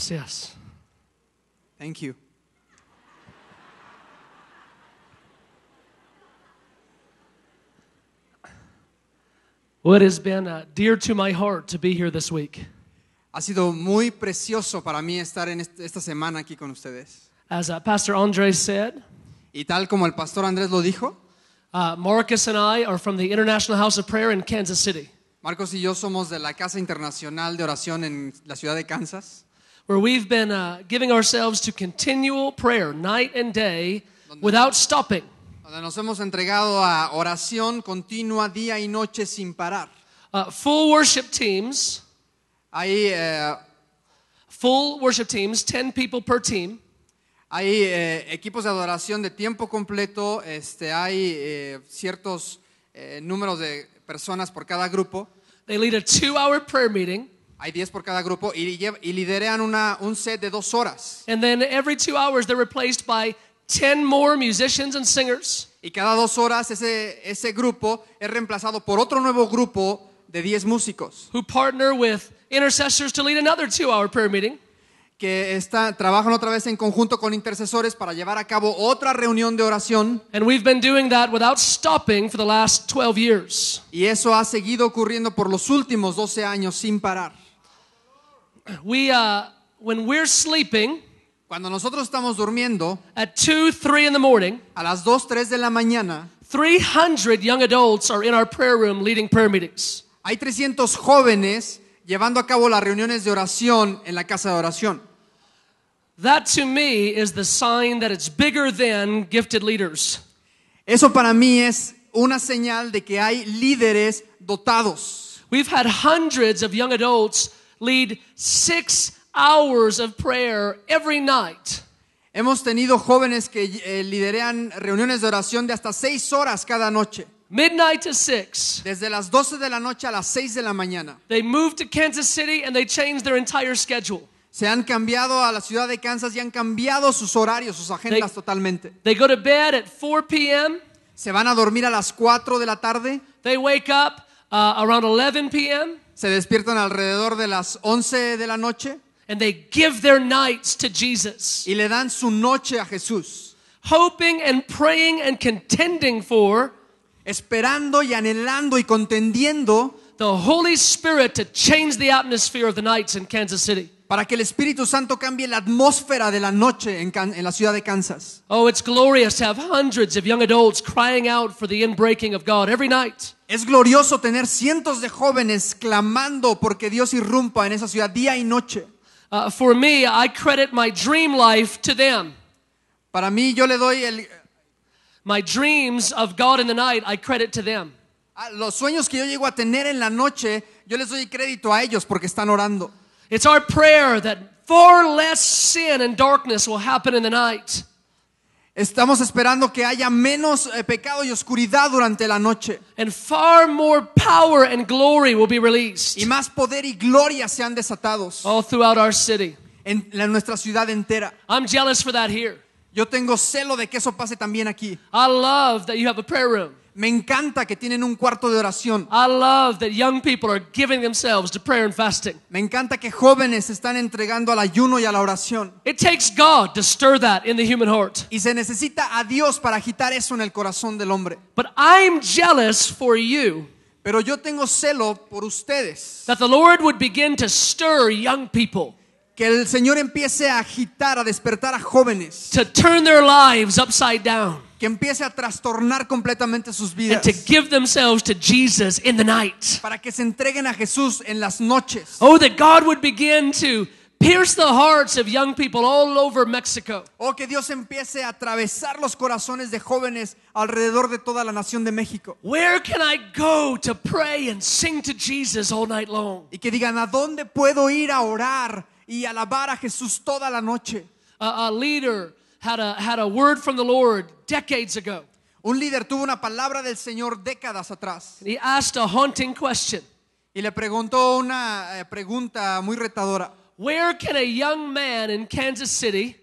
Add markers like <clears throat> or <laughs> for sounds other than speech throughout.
Gracias. Thank you. Well, it has been uh, dear to my heart to be here this week. Ha sido muy precioso para mí estar en est esta semana aquí con ustedes. As uh, Pastor Andres said, y tal como el pastor Andrés lo dijo, uh, Marcus and I are from the International House of Prayer in Kansas City. Marcos y yo somos de la Casa Internacional de Oración en la ciudad de Kansas where we've been uh, giving ourselves to continual prayer night and day without stopping. Donde nos hemos entregado a oración continua día y noche sin parar. Uh, full worship teams. Hay uh, eh, full worship teams, 10 people per team. Hay eh, equipos de adoración de tiempo completo, este, hay eh, ciertos eh, números de personas por cada grupo. They lead a two-hour prayer meeting. Hay 10 por cada grupo y, y lideran una, un set de dos horas. Y cada dos horas ese, ese grupo es reemplazado por otro nuevo grupo de 10 músicos. que está, trabajan otra vez en conjunto con intercesores para llevar a cabo otra reunión de oración. Y eso ha seguido ocurriendo por los últimos 12 años sin parar. We, uh, when we're sleeping, cuando nosotros estamos durmiendo, at 2, 3 in the morning, a las 2, 3 de la mañana, 300 young adults are in our prayer room leading prayer meetings. Hay 300 jóvenes llevando a cabo las reuniones de oración en la casa de oración. That to me is the sign that it's bigger than gifted leaders. Eso para mí es una señal de que hay líderes dotados. We've had hundreds of young adults lead six hours of prayer every night. Hemos tenido jóvenes que eh, lideran reuniones de oración de hasta seis horas cada noche. Midnight to 6. Desde las 12 de la noche a las 6 de la mañana. They moved to Kansas City and they changed their entire schedule. Se han cambiado a la ciudad de Kansas y han cambiado sus horarios, sus agendas they, totalmente. They go to bed at 4 p.m. Se van a dormir a las 4 de la tarde. They wake up uh, around 11 p.m. Se despiertan alrededor de las 11 de la noche. And they give their nights to Jesus. Y le dan su noche a Jesús. Hoping and praying and contending for esperando y anhelando y contendiendo the Holy Spirit to change the atmosphere of the nights in Kansas City. para que el Espíritu Santo cambie la atmósfera de la noche en, la ciudad de Kansas. Oh, Es glorioso tener cientos de jóvenes clamando porque Dios irrumpa en esa ciudad día y noche. Para mí, yo le doy el my dreams of God in the Los sueños que yo llego a tener en la noche, yo les doy crédito a ellos porque están orando. It's our prayer that far less sin and darkness will happen in the night. Estamos esperando que haya menos eh, pecado y oscuridad durante la noche. And far more power and glory will be released. Y más poder y gloria sean desatados. All throughout our city. En la, nuestra ciudad entera. I'm jealous for that here. Yo tengo celo de que eso pase también aquí. I love that you have a prayer room. Me encanta que tienen un cuarto de oración. I love that young people are giving themselves to prayer and fasting. Me encanta que jóvenes se están entregando al ayuno y a la oración. It takes God to stir that in the human heart. Y se necesita a Dios para agitar eso en el corazón del hombre. But I'm jealous for you. Pero yo tengo celo por ustedes. That the Lord would begin to stir young people. Que el Señor empiece a agitar, a despertar a jóvenes. To turn their lives upside down que empiece a trastornar completamente sus vidas. And to give themselves to Jesus in the night. Para que se entreguen a Jesús en las noches. Oh, that God would begin to pierce the hearts of young people all over Mexico. Oh, que Dios empiece a atravesar los corazones de jóvenes alrededor de toda la nación de México. Where can I go to pray and sing to Jesus all night long? Y que digan, ¿a dónde puedo ir a orar y alabar a Jesús toda la noche? a, a leader had a, had a word from the Lord decades ago. Un líder tuvo una palabra del Señor décadas atrás. He asked a haunting question. Y le preguntó una eh, pregunta muy retadora. Where can a young man in Kansas City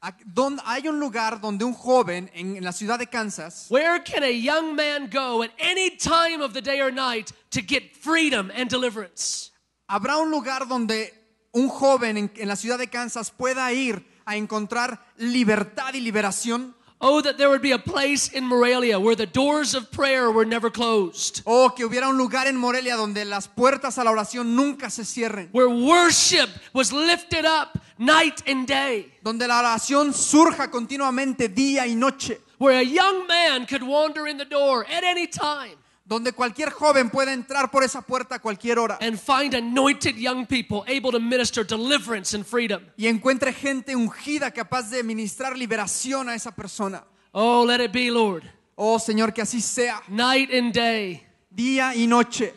hay un lugar donde un joven en, la ciudad de Kansas Where can a young man go at any time of the day or night to get freedom and deliverance? Habrá un lugar donde un joven en, en la ciudad de Kansas pueda ir a encontrar libertad y liberación. Oh, that there would be a place in Morelia where the doors of prayer were never closed. Oh, que hubiera un lugar en Morelia donde las puertas a la oración nunca se cierren. Where worship was lifted up night and day. Donde la oración surja continuamente día y noche. Where a young man could wander in the door at any time donde cualquier joven pueda entrar por esa puerta a cualquier hora and find anointed young people able to minister deliverance and freedom. y encuentre gente ungida capaz de ministrar liberación a esa persona. Oh, let it be, Lord. Oh, Señor, que así sea. Night and day. día y noche.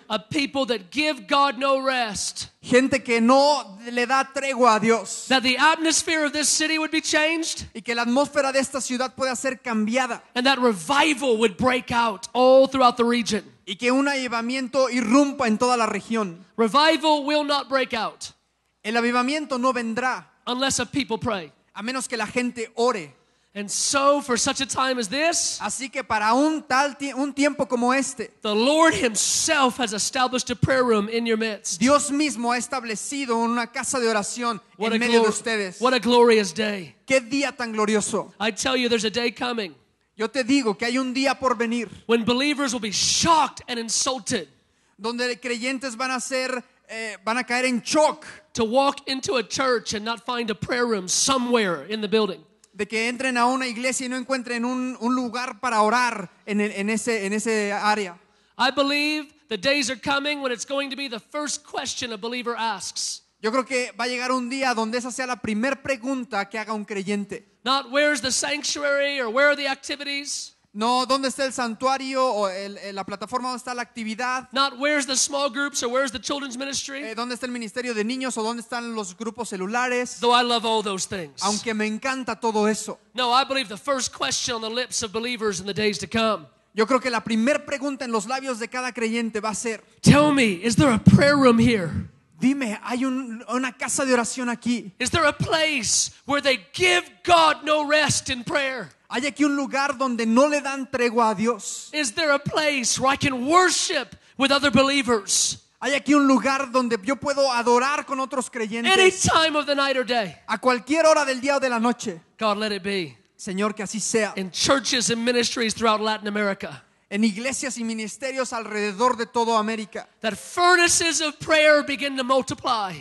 Gente que no le da tregua a Dios. Y que la atmósfera de esta ciudad pueda ser cambiada. Y que un avivamiento irrumpa en toda la región. El avivamiento no vendrá. A menos que la gente ore. And so for such a time as this, así que para un tal tie un tiempo como este, the Lord himself has established a prayer room in your midst. Dios mismo ha establecido una casa de oración what en medio de ustedes. What a glorious day. Qué día tan glorioso. I tell you there's a day coming. Yo te digo que hay un día por venir. When believers will be shocked and insulted. Donde creyentes van a ser eh, van a caer en shock. To walk into a church and not find a prayer room somewhere in the building. de que entren a una iglesia y no encuentren un, un lugar para orar en, en, ese, en ese área. I believe the days are coming when it's going to be the first question a believer asks. Yo creo que va a llegar un día donde esa sea la primera pregunta que haga un creyente. Not where's the sanctuary or where are the activities. No, ¿dónde está el santuario o eh, la plataforma donde está la actividad? ¿Dónde está el ministerio de niños o dónde están los grupos celulares? Aunque me encanta todo eso. No, Yo creo que la primera pregunta en los labios de cada creyente va a ser. Tell me, is there a prayer room here? Dime, hay un, una casa de oración aquí. Is there a place where they give God no rest in prayer? Hay aquí un lugar donde no le dan tregua a Dios. Is there a place where I can worship with other believers? Hay aquí un lugar donde yo puedo adorar con otros creyentes. Any time of the night or day. A cualquier hora del día o de la noche. God, let it be. Señor, que así sea. In churches and ministries throughout Latin America. en iglesias y ministerios alrededor de toda América. That furnaces of prayer begin to multiply.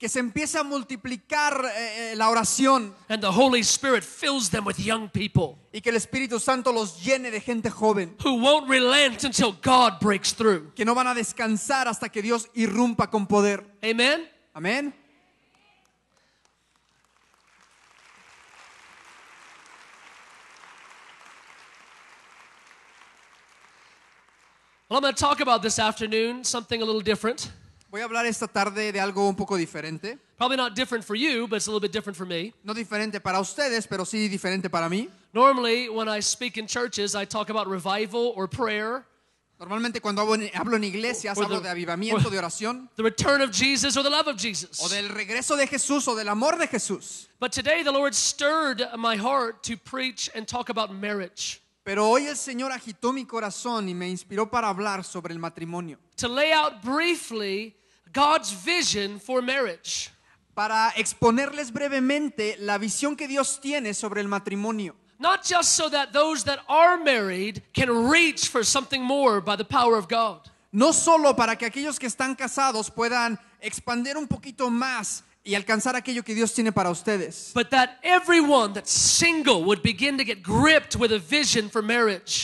Que se empiece a multiplicar eh, eh, la oración. And the Holy Spirit fills them with young people. Y que el Espíritu Santo los llene de gente joven. Who won't relent until God breaks through. Que no van a descansar hasta que Dios irrumpa con poder. Amen. Amén. Well, I'm going to talk about this afternoon something a little different. Voy a hablar esta tarde de algo un poco diferente. Probably not different for you, but it's a little bit different for me. No diferente para ustedes, pero sí diferente para mí. Normally, when I speak in churches, I talk about revival or prayer. Normalmente cuando hablo en iglesias hablo de avivamiento, de oración. <laughs> The return of Jesus or the love of Jesus. O del regreso de Jesús o del amor de Jesús. But today the Lord stirred my heart to preach and talk about marriage. Pero hoy el Señor agitó mi corazón y me inspiró para hablar sobre el matrimonio. To lay out briefly God's vision for marriage. Para exponerles brevemente la visión que Dios tiene sobre el matrimonio. Not just so that those that are married can reach for something more by the power of God. No solo para que aquellos que están casados puedan expandir un poquito más y alcanzar aquello que Dios tiene para ustedes.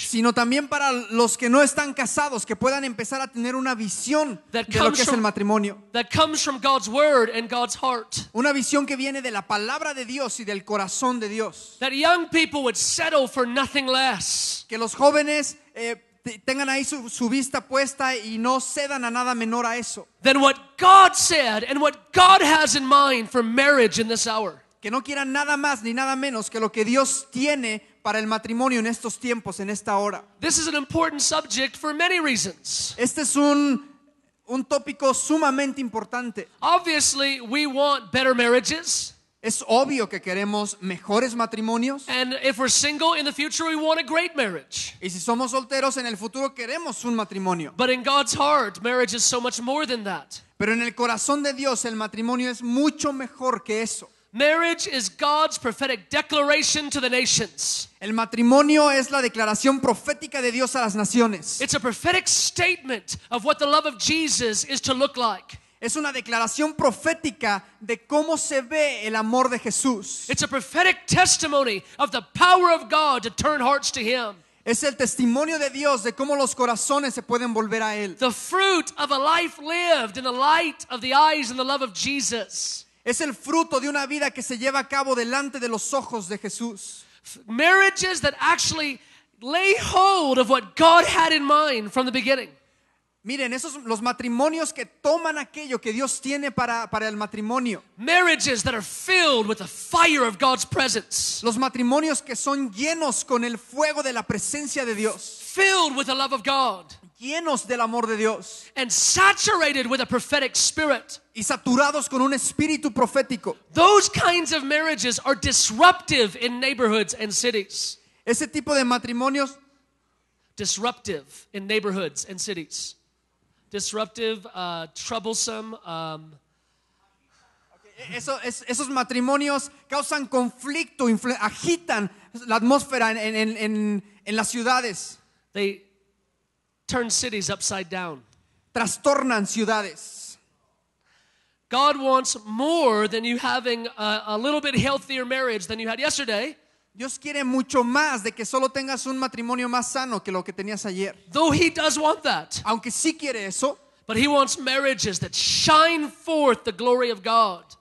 Sino también para los que no están casados, que puedan empezar a tener una visión de lo que es el matrimonio. Una visión que viene de la palabra de Dios y del corazón de Dios. Que los jóvenes eh, tengan ahí su, su, vista puesta y no cedan a nada menor a eso. Then what God said and what God has in mind for marriage in this hour. Que no quieran nada más ni nada menos que lo que Dios tiene para el matrimonio en estos tiempos, en esta hora. This is an important subject for many reasons. Este es un un tópico sumamente importante. Obviously, we want better marriages. Es obvio que queremos mejores matrimonios. And if we're single in the future, we want a great marriage. Y si somos solteros en el futuro queremos un matrimonio. But in God's heart, marriage is so much more than that. Pero en el corazón de Dios el matrimonio es mucho mejor que eso. Marriage is God's prophetic declaration to the nations. El matrimonio es la declaración profética de Dios a las naciones. It's a prophetic statement of what the love of Jesus is to look like. Es una declaración profética de cómo se ve el amor de Jesús. It's a prophetic testimony of the power of God to turn hearts to him. Es el testimonio de Dios de cómo los corazones se pueden volver a él. The fruit of a life lived in the light of the eyes and the love of Jesus. Es el fruto de una vida que se lleva a cabo delante de los ojos de Jesús. Marriages that actually lay hold of what God had in mind from the beginning. Miren, esos los matrimonios que toman aquello que Dios tiene para, para el matrimonio. Marriages that are filled with the fire of God's presence. Los matrimonios que son llenos con el fuego de la presencia de Dios. Filled with the love of God. Llenos del amor de Dios. And saturated with a prophetic spirit. Y saturados con un espíritu profético. Those kinds of marriages are disruptive in neighborhoods and cities. Ese tipo de matrimonios disruptive in neighborhoods and cities disruptive, uh, troublesome. Um, Eso, es, esos matrimonios causan conflicto, infle, agitan la atmósfera en, en, en, en las ciudades. they turn cities upside down. Trastornan ciudades. God wants more than you having a, a little bit healthier marriage than you had yesterday. Dios quiere mucho más de que solo tengas un matrimonio más sano que lo que tenías ayer. Aunque sí quiere eso. But he wants marriages that shine forth the glory of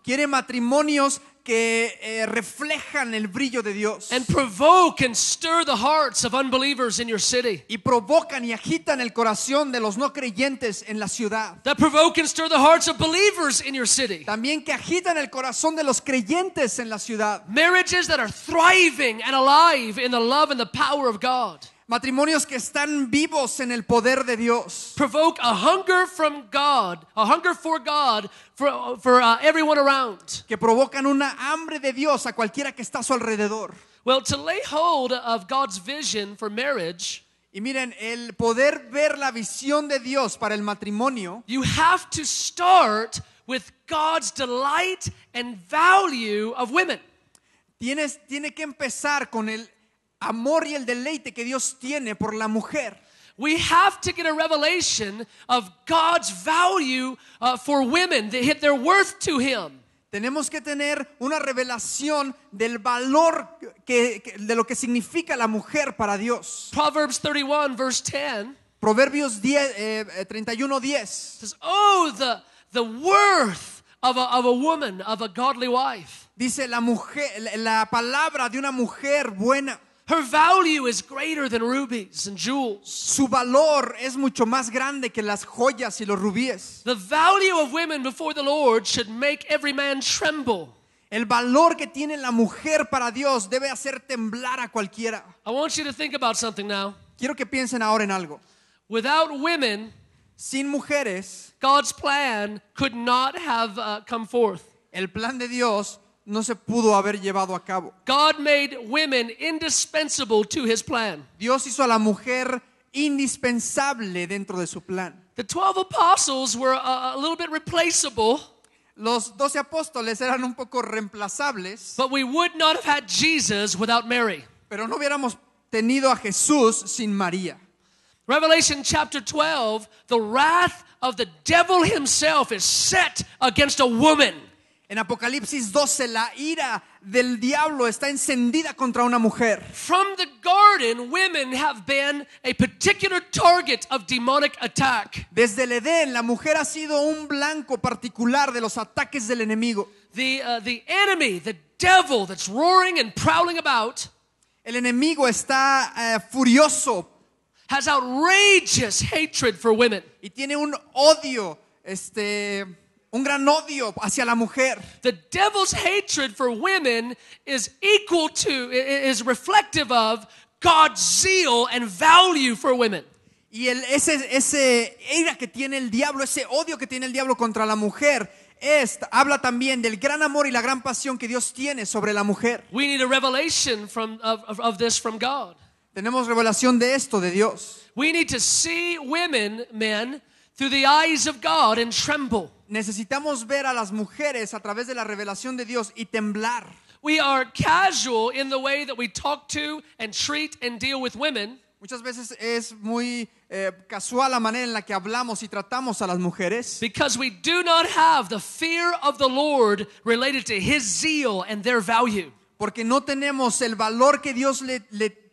Quiere matrimonios que eh, reflejan el brillo de Dios. and provoke and stir the hearts of unbelievers in your city. y provocan y agitan el corazón de los no creyentes en la ciudad. That provoke and stir the hearts of believers in your city. También que agitan el corazón de los creyentes en la ciudad. Marriages that are thriving and alive in the love and the power of God matrimonios que están vivos en el poder de Dios. Provoke a hunger from God, a hunger for God for, for uh, everyone around. Que provocan una hambre de Dios a cualquiera que está a su alrededor. Well, to lay hold of God's vision for marriage. Y miren, el poder ver la visión de Dios para el matrimonio. You have to start with God's delight and value of women. Tienes, tiene que empezar con el amor y el deleite que Dios tiene por la mujer. We have to get a revelation of God's value uh, for women, that hit their worth to Him. Tenemos que tener una revelación del valor que, que, de lo que significa la mujer para Dios. Proverbs 31, verse 10. Proverbios 10, eh, 31, eh, Says, oh, the, the worth of a, of a woman, of a godly wife. Dice la, mujer, la palabra de una mujer buena. Her value is greater than rubies and jewels. Su valor es mucho más grande que las joyas y los rubíes. The value of women before the Lord should make every man tremble. El valor que tiene la mujer para Dios debe hacer temblar a cualquiera. I want you to think about something now. Quiero que piensen ahora en algo. Without women, sin mujeres, God's plan could not have uh, come forth. El plan de Dios no se pudo haber llevado a cabo. God made women indispensable to his plan. Dios hizo a la mujer indispensable dentro de su plan. The 12 apostles were a, a little bit replaceable. Los doce apóstoles eran un poco reemplazables. But we would not have had Jesus without Mary. Pero no hubiéramos tenido a Jesús sin María. Revelation chapter 12, the wrath of the devil himself is set against a woman. En Apocalipsis 12 la ira del diablo está encendida contra una mujer. From the garden women have been a particular target of demonic attack. Desde el Edén la mujer ha sido un blanco particular de los ataques del enemigo. The uh, the enemy, the devil that's roaring and prowling about. El enemigo está uh, furioso. Has outrageous hatred for women. Y tiene un odio este un gran odio hacia la mujer. The devil's hatred for women is equal to is reflective of God's zeal and value for women. Y el, ese ese ira que tiene el diablo, ese odio que tiene el diablo contra la mujer es, habla también del gran amor y la gran pasión que Dios tiene sobre la mujer. We need a revelation from, of, of this from God. Tenemos revelación de esto de Dios. We need to see women, men, through the eyes of God and tremble necesitamos ver a las mujeres a través de la revelación de Dios y temblar. women. Muchas veces es muy eh, casual la manera en la que hablamos y tratamos a las mujeres. Porque no tenemos el valor que Dios le, le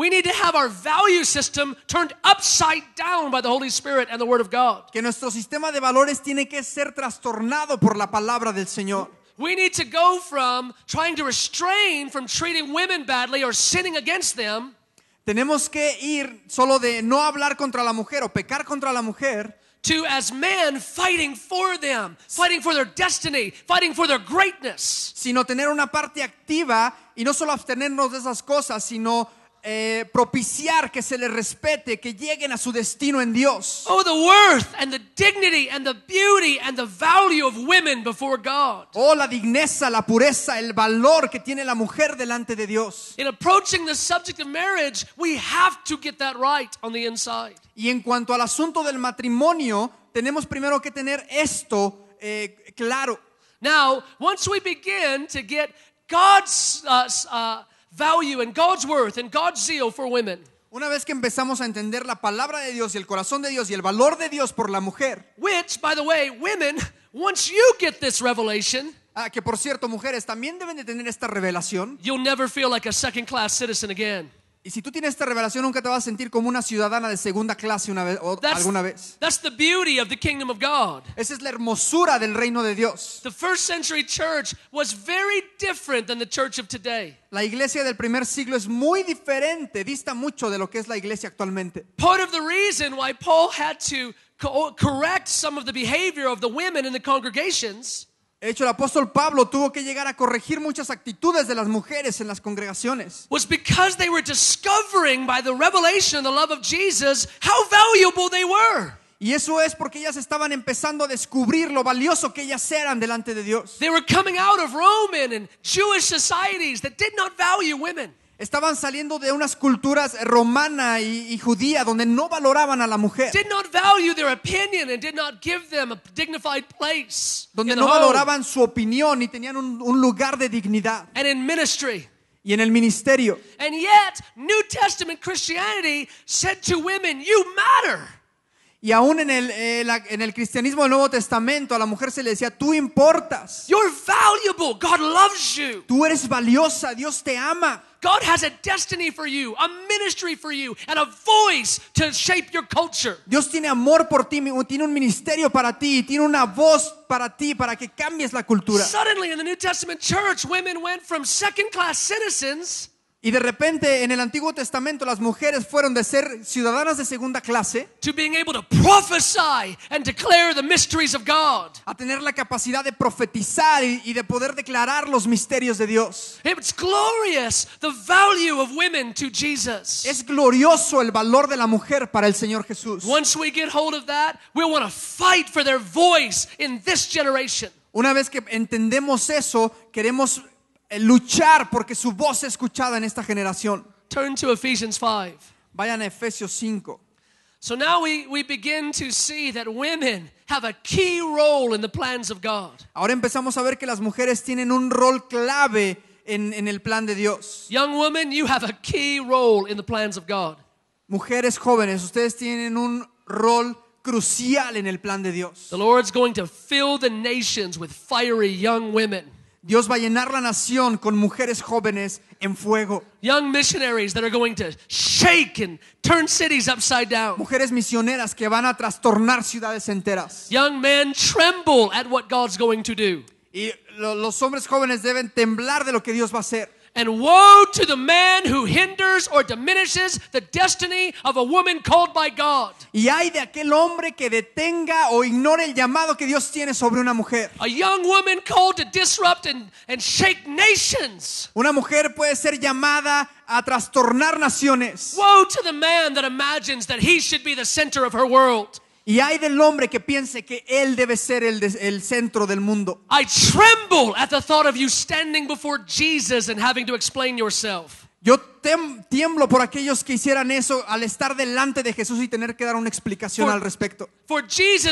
We need to have our value system turned upside down by the Holy Spirit and the Word of God. Que nuestro sistema de valores tiene que ser trastornado por la palabra del Señor. We need to go from trying to restrain from treating women badly or sinning against them. Tenemos que ir solo de no hablar contra la mujer o pecar contra la mujer. to as men fighting for them, fighting for their destiny, fighting for their greatness. Sino tener una parte activa y no solo abstenernos de esas cosas, sino eh, propiciar que se les respete, que lleguen a su destino en Dios. Oh, the worth and the dignity and the beauty and the value of women before God. Oh, la digneza, la pureza, el valor que tiene la mujer delante de Dios. In approaching the subject of marriage, we have to get that right on the inside. Y en cuanto al asunto del matrimonio, tenemos primero que tener esto eh, claro. Now, once we begin to get God's uh, uh, value and God's worth and God's zeal for women. Una vez que empezamos a entender la palabra de Dios y el corazón de Dios y el valor de Dios por la mujer. Which, by the way, women, once you get this revelation, ah, que por cierto, mujeres también deben de tener esta revelación. You'll never feel like a second class citizen again. Y si tú tienes esta revelación, nunca te vas a sentir como una ciudadana de segunda clase una vez, o alguna vez. That's the beauty of the kingdom of God. Esa es la hermosura del reino de Dios. The first century church was very different than the church of today. La iglesia del primer siglo es muy diferente, dista mucho de lo que es la iglesia actualmente. Part of the reason why Paul had to correct some of the behavior of the women in the congregations de hecho, el apóstol Pablo tuvo que llegar a corregir muchas actitudes de las mujeres en las congregaciones. was because they were discovering by the revelation of the love of Jesus how valuable they were. Y eso es porque ellas estaban empezando a descubrir lo valioso que ellas eran delante de Dios. They were coming out of Roman and Jewish societies that did not value women. Estaban saliendo de unas culturas romana y, y, judía donde no valoraban a la mujer. Donde no valoraban su opinión y tenían un, un lugar de dignidad. And in ministry. Y en el ministerio. And yet, New Testament Christianity said to women, you matter. Y aún en el, eh, en el cristianismo del Nuevo Testamento a la mujer se le decía, tú importas, You're valuable. God loves you. tú eres valiosa, Dios te ama. God has a destiny for you, a ministry for you, and a voice to shape your culture. Dios tiene amor por ti, tiene un ministerio para ti, tiene una voz para ti, para que cambies la cultura. Suddenly, in the New Testament church, women went from second class citizens y de repente en el Antiguo Testamento las mujeres fueron de ser ciudadanas de segunda clase a tener la capacidad de profetizar y, de poder declarar los misterios de Dios. Es glorioso el valor de la mujer para el Señor Jesús. Una vez que entendemos eso, queremos luchar porque su voz es escuchada en esta generación. Turn to Ephesians 5. Vayan a Efesios 5. So now we, we begin to see that women have a key role in the plans of God. Ahora empezamos a ver que las mujeres tienen un rol clave en, en el plan de Dios. Young women, you have a key role in the plans of God. Mujeres jóvenes, ustedes tienen un rol crucial en el plan de Dios. The Lord's going to fill the nations with fiery young women. Dios va a llenar la nación con mujeres jóvenes en fuego. Young missionaries that are going to shake and turn cities upside down. Mujeres misioneras que van a trastornar ciudades enteras. Young men tremble at what God's going to do. Y los hombres jóvenes deben temblar de lo que Dios va a hacer. And woe to the man who hinders or diminishes the destiny of a woman called by God. Y hay de aquel hombre que detenga o ignore el llamado que Dios tiene sobre una mujer. A young woman called to disrupt and, and shake nations. Una mujer puede ser llamada a trastornar naciones. Woe to the man that imagines that he should be the center of her world. Y hay del hombre que piense que él debe ser el, el centro del mundo. Yo tiemblo por aquellos que hicieran eso al estar delante de Jesús y tener que dar una explicación al respecto. Porque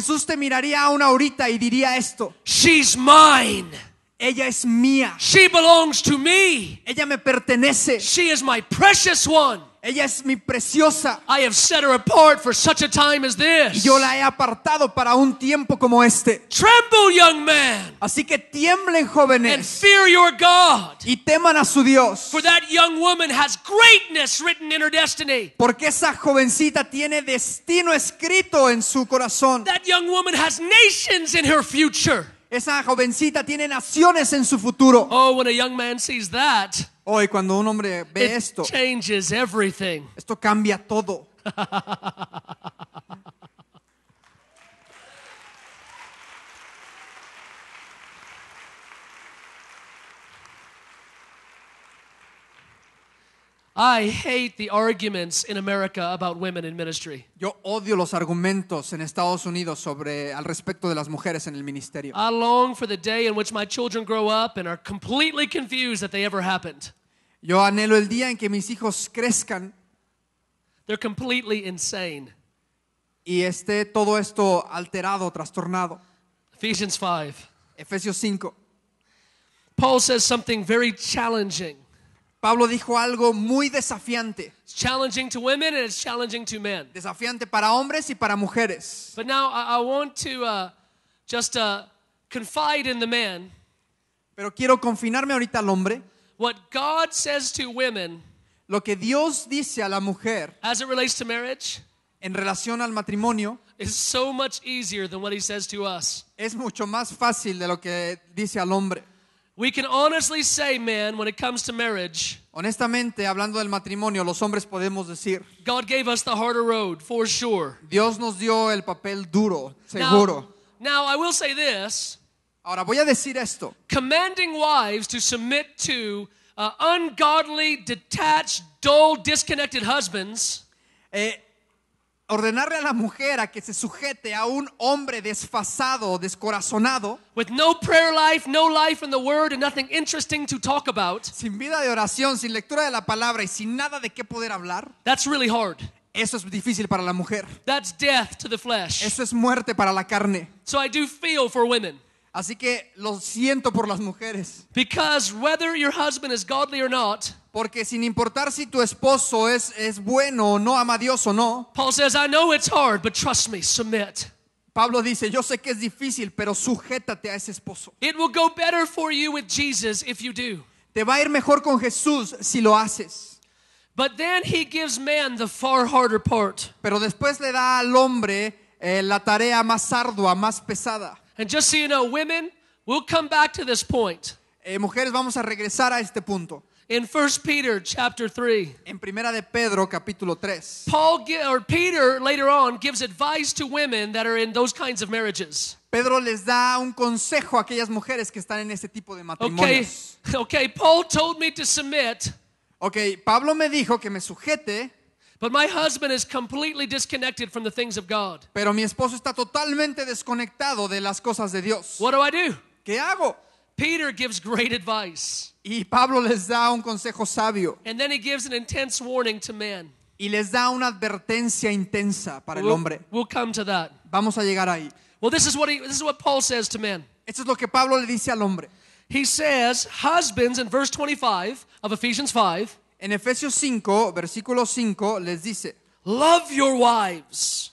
Jesús te miraría aún ahorita y diría esto. She's mine. Ella es mía. She belongs to me. Ella me pertenece. She is my precious one. Ella es mi preciosa. I have set her apart for such a time as this. Yo la he apartado para un tiempo como este. Tremble, young man. Así que tiemblen jóvenes. And fear your God. Y teman a su Dios. For that young woman has greatness written in her destiny. Porque esa jovencita tiene destino escrito en su corazón. That young woman has nations in her future. Esa jovencita tiene naciones en su futuro. Oh, Hoy cuando un hombre ve esto, esto cambia todo. <laughs> I hate the arguments in America about women in ministry. Yo odio los argumentos en Estados Unidos sobre al respecto de las mujeres en el ministerio. I long for the day in which my children grow up and are completely confused that they ever happened. Yo anhelo el día en que mis hijos crezcan. They're completely insane. Y esté todo esto alterado, trastornado. Ephesians 5. Efesios 5. Paul says something very challenging. Pablo dijo algo muy desafiante. It's challenging to women and it's challenging to men. Desafiante para hombres y para mujeres. But now I, want to uh, just uh, confide in the man. Pero quiero confinarme ahorita al hombre. What God says to women. Lo que Dios dice a la mujer. As it relates to marriage. En relación al matrimonio. Is so much easier than what He says to us. Es mucho más fácil de lo que dice al hombre. We can honestly say, man, when it comes to marriage, honestamente hablando del matrimonio, los hombres podemos decir, God gave us the harder road for sure. Dios nos dio el papel duro, seguro. Now, now I will say this. Ahora voy a decir esto. Commanding wives to submit to uh, ungodly, detached, dull, disconnected husbands. Eh, ordenarle a la mujer a que se sujete a un hombre desfasado, descorazonado, with no prayer no the interesting to talk about. Sin vida de oración, sin lectura de la palabra y sin nada de qué poder hablar. That's really hard. Eso es difícil para la mujer. death the flesh. Eso es muerte para la carne. So I do feel for women. Así que lo siento por las mujeres. porque sin importar si tu esposo es es bueno o no, ama a Dios o no. Paul says, I know it's hard, but trust me, submit. Pablo dice, yo sé que es difícil, pero sujétate a ese esposo. It will go better for you with Jesus if you do. Te va a ir mejor con Jesús si lo haces. But then he gives the far harder part. Pero después le da al hombre eh, la tarea más ardua, más pesada. And just so you know, women, we'll come back to this point. Eh, mujeres, vamos a regresar a este punto. In 1 Peter chapter 3. En Primera de Pedro capítulo 3. Paul or Peter later on gives advice to women that are in those kinds of marriages. Pedro les da un consejo a aquellas mujeres que están en ese tipo de matrimonios. Okay, <laughs> okay Paul told me to submit. Okay, Pablo me dijo que me sujete. But my husband is completely disconnected from the things of God. Pero mi esposo está totalmente desconectado de las cosas de Dios. What do I do? ¿Qué hago? Peter gives great advice. Y Pablo les da un consejo sabio. And then he gives an intense warning to men. Y les da una advertencia intensa para we'll, el hombre. We'll come to that. Vamos a llegar ahí. Well, this is what he, this is what Paul says to men. Esto es lo que Pablo le dice al hombre. He says, husbands in verse 25 of Ephesians 5. En Efesios 5, versículo 5, les dice, Love your wives.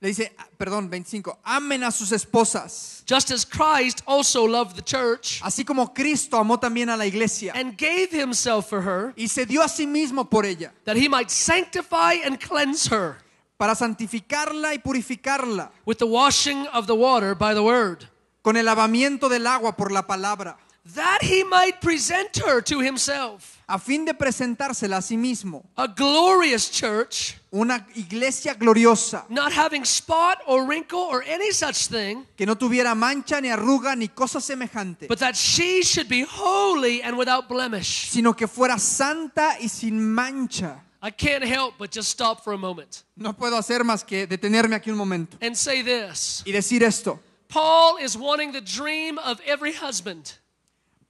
Le dice, ah, perdón, 25, amen a sus esposas. Just as Christ also loved the church Así como Cristo amó también a la iglesia and gave himself for her, y se dio a sí mismo por ella that he might sanctify and cleanse her para santificarla y purificarla with the washing of the water by the word, con el lavamiento del agua por la palabra that he might present her to himself. A fin de presentársela a sí mismo. A glorious church. Una iglesia gloriosa. Not having spot or wrinkle or any such thing. Que no tuviera mancha ni arruga ni cosa semejante. But that she should be holy and without blemish. Sino que fuera santa y sin mancha. I can't help but just stop for a moment. No puedo hacer más que detenerme aquí un momento. And say this. Y decir esto. Paul is wanting the dream of every husband.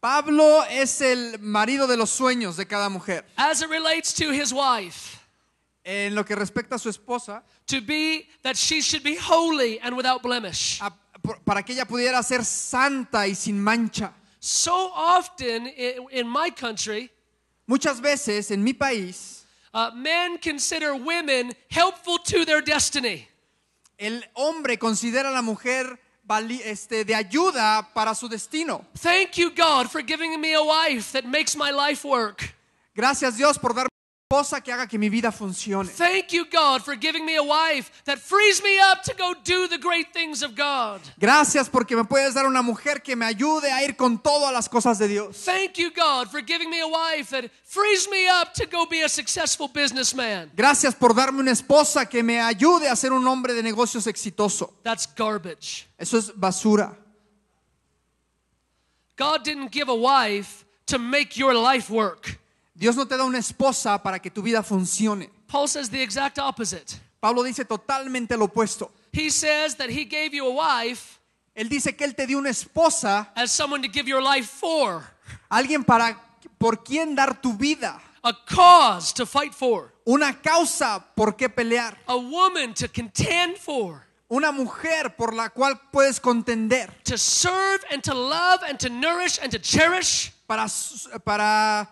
Pablo es el marido de los sueños de cada mujer. En lo que respecta a su esposa. para que ella pudiera ser santa y sin mancha. Muchas veces en mi país. Uh, el hombre considera a la mujer este, de ayuda para su destino. Thank you God for giving me a wife that makes my life work. Gracias Dios por darme esposa que haga que mi vida funcione. Thank you, God, for giving me a wife that frees me up to go do the great things of God. Gracias porque me puedes dar una mujer que me ayude a ir con todo a las cosas de Dios. Thank you, God, for giving me a wife that frees me up to go be a successful businessman. Gracias por darme una esposa que me ayude a ser un hombre de negocios exitoso. That's garbage. Eso es basura. God didn't give a wife to make your life work. Dios no te da una esposa para que tu vida funcione. Pablo dice totalmente lo opuesto. Él dice que él te dio una esposa. Alguien para por quien dar tu vida. Una causa por qué pelear. Una mujer por la cual puedes contender. To serve and to love and to Para para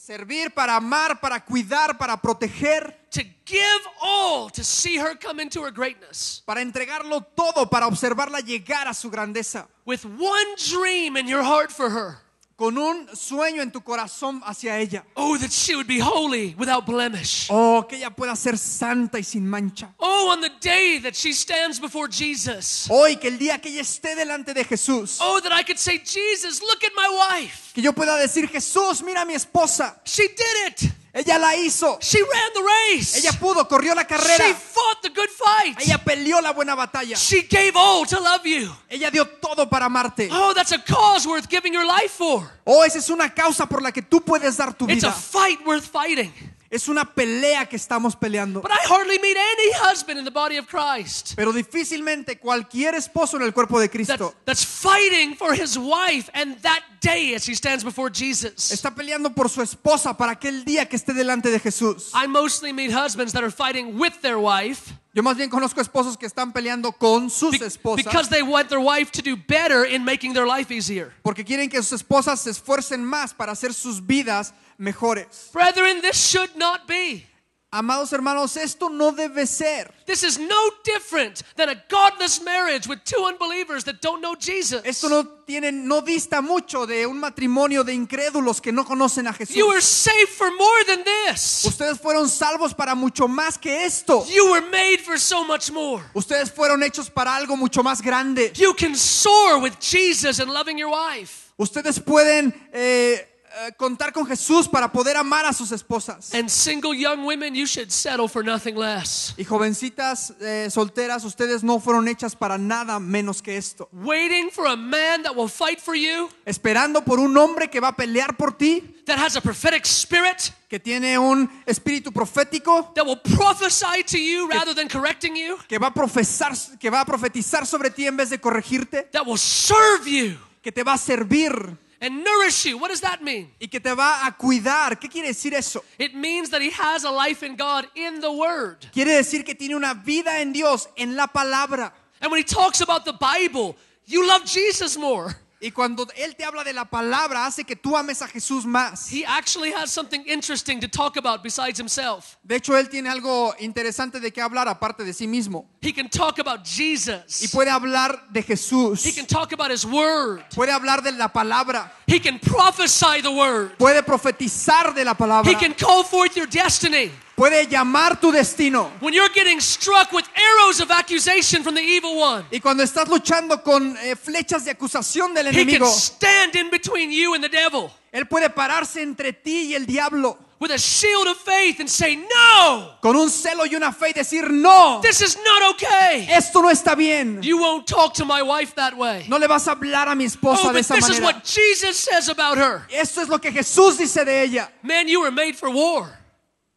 Servir para amar, para cuidar, para proteger. To give all to see her come into her greatness. Para entregarlo todo para observarla llegar a su grandeza. With one dream in your heart for her con un sueño en tu corazón hacia ella. Oh, that she would be holy without blemish. Oh, que ella pueda ser santa y sin mancha. Oh, on the day that she stands before Jesus. Hoy que el día que ella esté delante de Jesús. Oh, that I could say, Jesus, look at my wife. Que yo pueda decir, Jesús, mira a mi esposa. She did it. Ella la hizo. She ran the race. Ella pudo, corrió la carrera. She fought the good fight. Ella peleó la buena batalla. She gave all to love you. Ella dio todo para amarte. Oh, that's a cause worth giving your life for. Oh, esa es una causa por la que tú puedes dar tu vida. It's a fight worth fighting. Es una pelea que estamos peleando. Pero difícilmente cualquier esposo en el cuerpo de Cristo está peleando por su esposa para aquel día que esté delante de Jesús. Yo más bien conozco esposos que están peleando con sus esposas porque quieren que sus esposas se esfuercen más para hacer sus vidas mejores. Brethren, this should not be. Amados hermanos, esto no debe ser. This is no different than a godless marriage with two unbelievers that don't know Jesus. Esto no tiene no dista mucho de un matrimonio de incrédulos que no conocen a Jesús. You were saved for more than this. Ustedes fueron salvos para mucho más que esto. You were made for so much more. Ustedes fueron hechos para algo mucho más grande. You can soar with Jesus and loving your wife. Ustedes pueden eh, Eh, contar con Jesús para poder amar a sus esposas. single Y jovencitas eh, solteras, ustedes no fueron hechas para nada menos que esto. Esperando por un hombre que va a pelear por ti. que tiene un espíritu profético que va a profesar que va a profetizar sobre ti en vez de corregirte que te va a servir and nourish you. What does that mean? Y que te va a cuidar. ¿Qué quiere decir eso? It means that he has a life in God in the word. Quiere decir que tiene una vida en Dios en la palabra. And when he talks about the Bible, you love Jesus more. Y cuando él te habla de la palabra, hace que tú ames a Jesús más. De hecho, él tiene algo interesante de qué hablar aparte de sí mismo. Y puede hablar de Jesús. Puede hablar de la palabra. Puede profetizar de la palabra. He can call forth puede llamar tu destino. When you're getting struck with arrows of accusation from the evil one. Y cuando estás luchando con eh, flechas de acusación del he enemigo. He can stand in between you and the devil. Él puede pararse entre ti y el diablo. With a shield of faith and say no. Con un celo y una fe y decir no. This is not okay. Esto no está bien. You won't talk to my wife that way. No le vas a hablar a mi esposa oh, de esa this Is what Jesus says about her. Esto es lo que Jesús dice de ella. Man, you were made for war.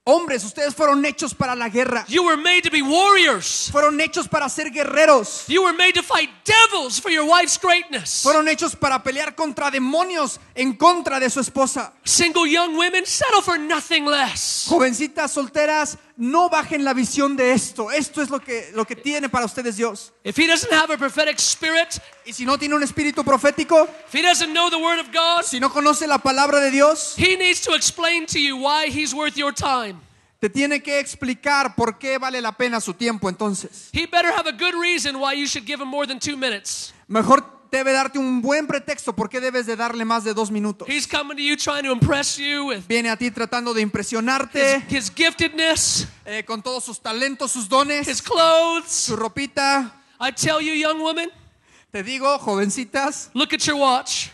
Hombres, ustedes fueron hechos para la guerra. You were made to be warriors. Fueron hechos para ser guerreros. You were made to fight devils for your wife's greatness. Fueron hechos para pelear contra demonios en contra de su esposa. Single young women settle for nothing less. Jovencitas solteras, no bajen la visión de esto. Esto es lo que, lo que tiene para ustedes Dios. If he doesn't have a prophetic spirit, y si no tiene un espíritu profético, if he doesn't know the word of God, si no conoce la palabra de Dios, he needs to explain to you why he's worth your time. Te tiene que explicar por qué vale la pena su tiempo entonces. He better have a good reason why you should give him more than two minutes. Mejor debe darte un buen pretexto por qué debes de darle más de dos minutos. Viene a ti tratando de impresionarte. Eh, con todos sus talentos, sus dones, su ropita. te digo, jovencitas,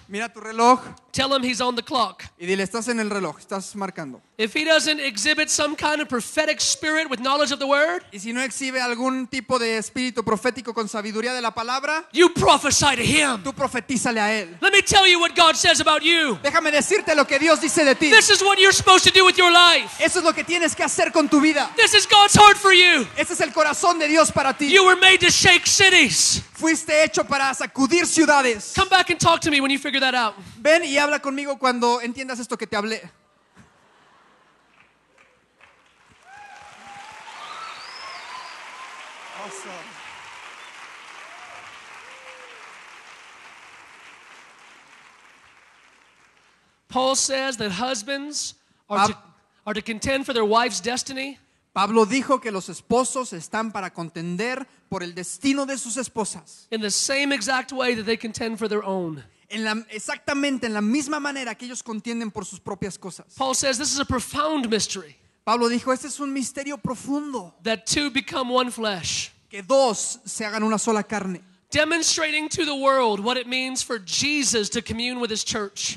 Mira tu reloj. Tell him he's on the clock. Y dile, estás en el reloj, estás marcando. If he doesn't exhibit some kind of prophetic spirit with knowledge of the word, y si no exhibe algún tipo de espíritu profético con sabiduría de la palabra, you prophesy to him. Tú profetízale a él. Let me tell you what God says about you. Déjame decirte lo que Dios dice de ti. This is what you're supposed to do with your life. Eso es lo que tienes que hacer con tu vida. This is God's heart for you. Este es el corazón de Dios para ti. You were made to shake cities. Fuiste hecho para sacudir ciudades. Come back and talk to me when you figure that out. Ven y habla conmigo cuando entiendas esto que te hablé. Awesome. Paul says that husbands are to, are to contend for their wife's destiny. Pablo dijo que los esposos están para contender por el destino de sus esposas. In the same exact way that they contend for their own en la, exactamente en la misma manera que ellos contienden por sus propias cosas. Paul says this is a profound mystery. Pablo dijo, este es un misterio profundo. Que dos se hagan una sola carne. Demonstrating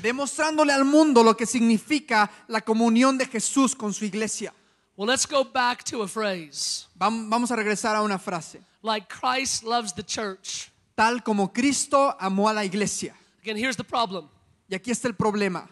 Demostrándole al mundo lo que significa la comunión de Jesús con su iglesia. Well, let's go back to a phrase. Vamos a regresar a una frase. Like Christ loves the church. Tal como Cristo amó a la iglesia. Again, here's the problem. Y aquí está el problema.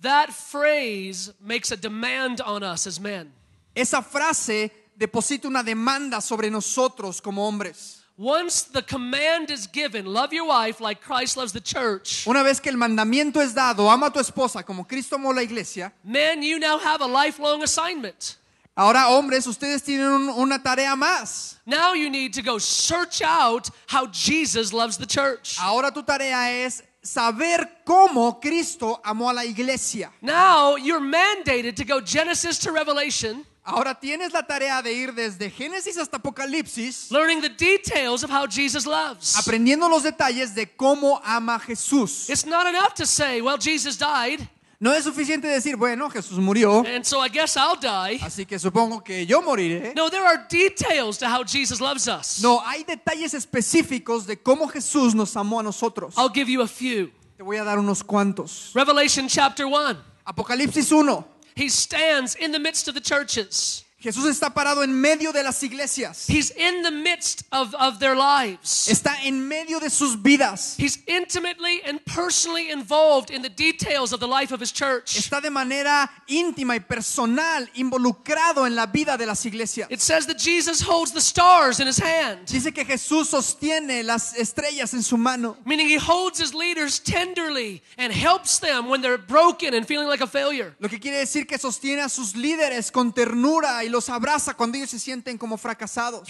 That phrase makes a demand on us as men. Esa frase deposita una demanda sobre nosotros como hombres. Once the command is given, love your wife like Christ loves the church. Una vez que el mandamiento es dado, ama a tu esposa como Cristo amó la iglesia. Men, you now have a lifelong assignment. Ahora, hombres, ustedes tienen una tarea más. Now you need to go search out how Jesus loves the church. Ahora tu tarea es saber cómo Cristo amó a la iglesia. Now you're mandated to go Genesis to Revelation. Ahora tienes la tarea de ir desde Génesis hasta Apocalipsis, learning the details of how Jesus loves. Aprendiendo los detalles de cómo ama Jesús. It's not enough to say, well, Jesus died. No es suficiente decir, bueno, Jesús murió. And so I guess I'll die. Así que supongo que yo moriré. No, there are details to how Jesus loves us. No, hay detalles específicos de cómo Jesús nos amó a nosotros. I'll give you a few. Te voy a dar unos cuantos. Revelation chapter 1. Apocalipsis 1. He stands in the midst of the churches. Jesús está parado en medio de las iglesias. He's in the midst of, of their lives. Está en medio de sus vidas. He's intimately and personally involved in the details of the life of his church. Está de manera íntima y personal involucrado en la vida de las iglesias. It says that Jesus holds the stars in his hand. Dice que Jesús sostiene las estrellas en su mano. Meaning he holds his leaders tenderly and helps them when they're broken and feeling like a failure. Lo que quiere decir que sostiene a sus líderes con ternura y y los abraza cuando ellos se sienten como fracasados.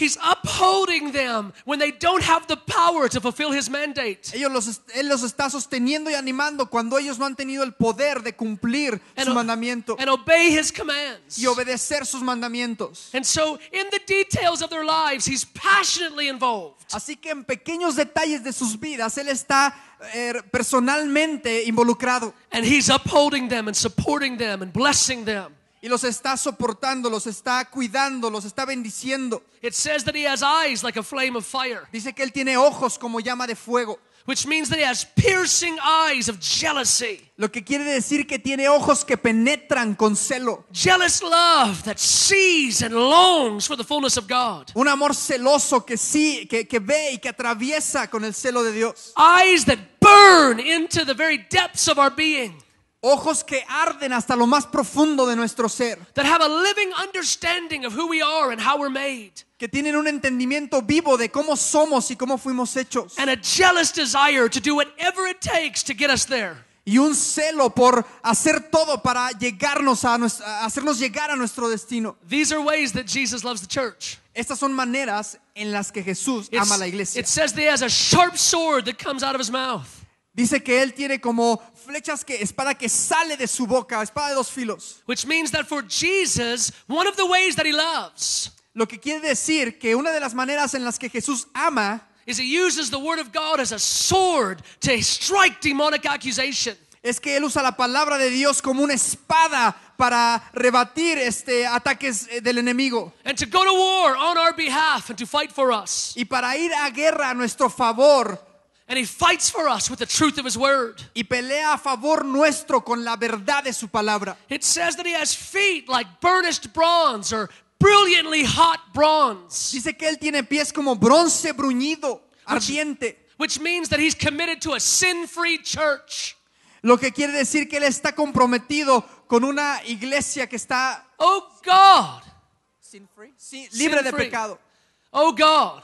los, él los está sosteniendo y animando cuando ellos no han tenido el poder de cumplir su mandamiento. Y obedecer sus mandamientos. Así que en pequeños detalles de sus vidas él está eh, personalmente involucrado. And he's upholding them and supporting them and blessing y los está soportando, los está cuidando, los está bendiciendo. It says that he has eyes like a flame of fire, Dice que él tiene ojos como llama de fuego, which means that he has piercing eyes of jealousy, lo que quiere decir que tiene ojos que penetran con celo. jealous love that sees and longs for the fullness of God, Un amor celoso que sí, que, que ve y que atraviesa con el celo de Dios. eyes that burn into the very depths of our being. Ojos que arden hasta lo más profundo de nuestro ser. Que tienen un entendimiento vivo de cómo somos y cómo fuimos hechos. Y un celo por hacer todo para llegarnos a, hacernos llegar a nuestro destino. Estas son maneras en las que Jesús ama a la iglesia. It says that he has a sharp sword that comes out Dice que él tiene como flechas que espada que sale de su boca, espada de dos filos. Which means that for Jesus, one of the ways that he loves Lo que quiere decir que una de las maneras en las que Jesús ama he uses the word of God as a sword to strike demonic accusation. es que él usa la palabra de Dios como una espada para rebatir este ataques eh, del enemigo. Y para ir a guerra a nuestro favor And he fights for us with the truth of his word. Y pelea a favor nuestro con la verdad de su palabra. It says that he has feet like burnished bronze or brilliantly hot bronze. Dice que él tiene pies como bronce bruñido, ardiente. Which, which means that he's committed to a sin-free church. Lo que quiere decir que él está comprometido con una iglesia que está Oh God. Sin free. Sin, libre sin -free. de pecado. Oh God.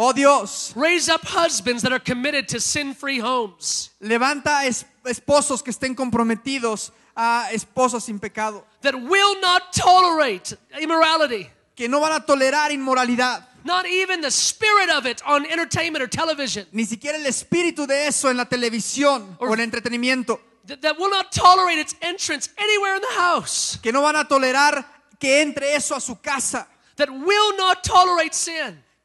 Oh Dios. Raise up husbands that are committed to sin-free homes. Levanta esposos que estén comprometidos a esposos sin pecado. That will not tolerate immorality. Que no van a tolerar inmoralidad. Not even the spirit of it on entertainment or television. Ni siquiera el espíritu de eso en la televisión or, o en el entretenimiento. That will not tolerate its entrance anywhere in the house. Que no van a tolerar que entre eso a su casa. That will not tolerate sin.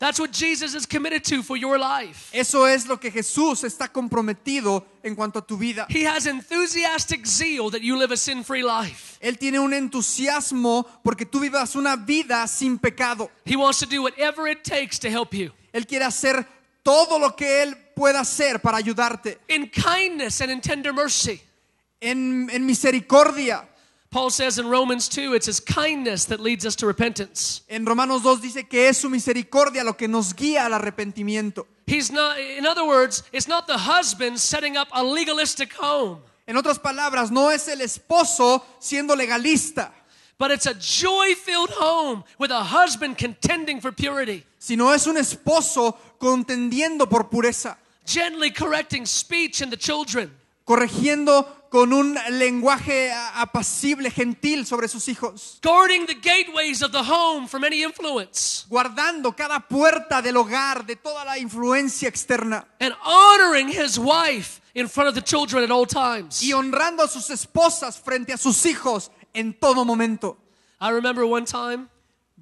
That's what Jesus is committed to for your life. Eso es lo que Jesús está comprometido en cuanto a tu vida. He has enthusiastic zeal that you live a sin-free life. Él tiene un entusiasmo porque tú vivas una vida sin pecado. He wants to do whatever it takes to help you. Él quiere hacer todo lo que él pueda hacer para ayudarte. In kindness and in tender mercy. En, en misericordia. Paul says in Romans 2, it's his kindness that leads us to repentance. En Romanos 2 dice que es su misericordia lo que nos guía al arrepentimiento. He's not in other words, it's not the husband setting up a legalistic home. En otras palabras, no es el esposo siendo legalista. But it's a joy-filled home with a husband contending for purity. Sino es un esposo contendiendo por pureza. Gently correcting speech in the children. Corrigiendo con un lenguaje apacible, gentil sobre sus hijos. Guardando cada puerta del hogar de toda la influencia externa. Y honrando a sus esposas frente a sus hijos en todo momento. time.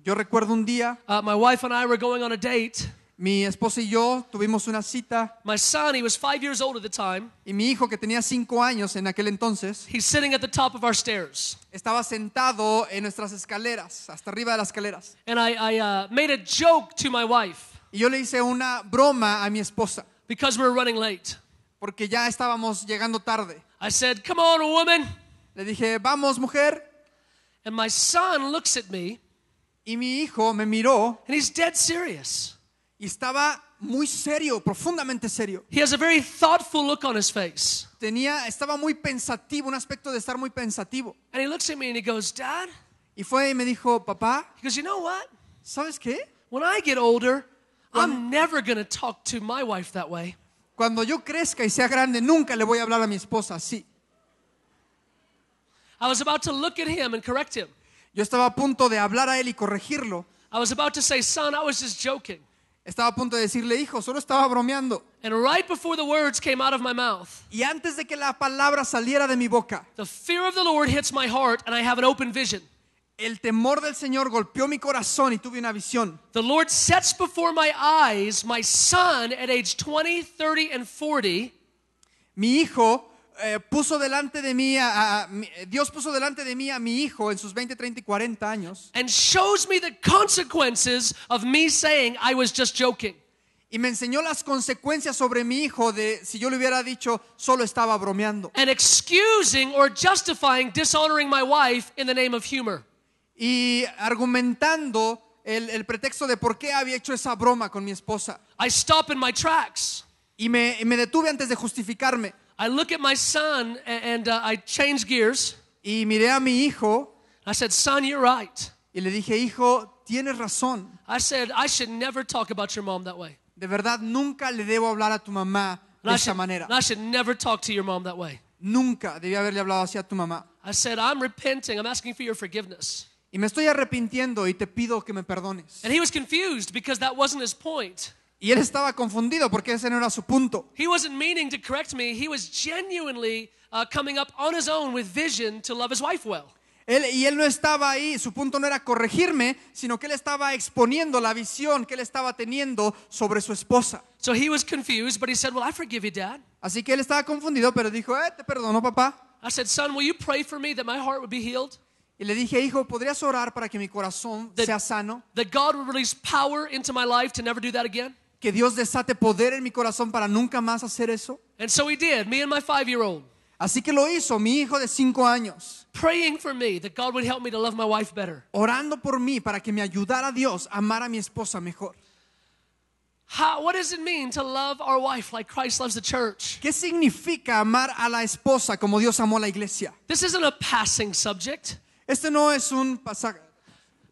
Yo recuerdo un día. Mi uh, my wife and I were going on a date. Mi esposa y yo tuvimos una cita. My son, he was five years old at the time. Y mi hijo que tenía cinco años en aquel entonces. He's sitting at the top of our stairs. Estaba sentado en nuestras escaleras, hasta arriba de las escaleras. And I, I uh, made a joke to my wife. Y yo le hice una broma a mi esposa. Because we are running late. Porque ya estábamos llegando tarde. I said, "Come on, woman." Le dije, "Vamos, mujer." And my son looks at me. Y mi hijo me miró. And he's dead serious. Y estaba muy serio, profundamente serio. He has a very thoughtful look on his face. Tenía, estaba muy pensativo, un aspecto de estar muy pensativo. And he looks at me and he goes, Dad. Y fue y me dijo, papá. He goes, you know what? ¿Sabes qué? When I get older, I'm never going to talk to my wife that way. Cuando yo crezca y sea grande, nunca le voy a hablar a mi esposa así. I was about to look at him and correct him. Yo estaba a punto de hablar a él y corregirlo. I was about to say, son, I was just joking. Estaba a punto de decirle, hijo, solo estaba bromeando. And right before the words came out of my mouth, Y antes de que la palabra saliera de mi boca, the fear of the Lord hits my heart and I have an open vision. el temor del Señor golpeó mi corazón y tuve una visión. The Lord sets before my eyes my son at age 20, 30 and 40 Mi hijo eh, puso delante de mí a, eh, Dios puso delante de mí a mi hijo en sus 20, 30 y 40 años. And shows me the consequences of me saying I was just joking. Y me enseñó las consecuencias sobre mi hijo de si yo le hubiera dicho solo estaba bromeando. And excusing or justifying dishonoring my wife in the name of humor. Y argumentando el, el pretexto de por qué había hecho esa broma con mi esposa. I stop in my tracks. Y me, me detuve antes de justificarme. I look at my son and, uh, I change gears. Y miré a mi hijo. I said, son, you're right. Y le dije, hijo, tienes razón. I said, I should never talk about your mom that way. De verdad, nunca le debo hablar a tu mamá de esa manera. I should never talk to your mom that way. Nunca debí haberle hablado así a tu mamá. I said, I'm repenting. I'm asking for your forgiveness. Y me estoy arrepintiendo y te pido que me perdones. And he was confused because that wasn't his point. Y él estaba confundido porque ese no era su punto. He wasn't meaning to correct me. He was genuinely uh, coming up on his own with vision to love his wife well. Él, y él no estaba ahí, su punto no era corregirme, sino que él estaba exponiendo la visión que él estaba teniendo sobre su esposa. Así que él estaba confundido, pero dijo, "Eh, te perdono, papá." Y le dije, hijo, ¿podrías orar para que mi corazón sea sano? That God would release power into my life to never do that again que Dios desate poder en mi corazón para nunca más hacer eso? Así que lo hizo mi hijo de cinco años. Orando por mí para que me ayudara Dios a amar a mi esposa mejor. ¿Qué significa amar a la esposa como Dios amó a la iglesia? Este no es un pasaje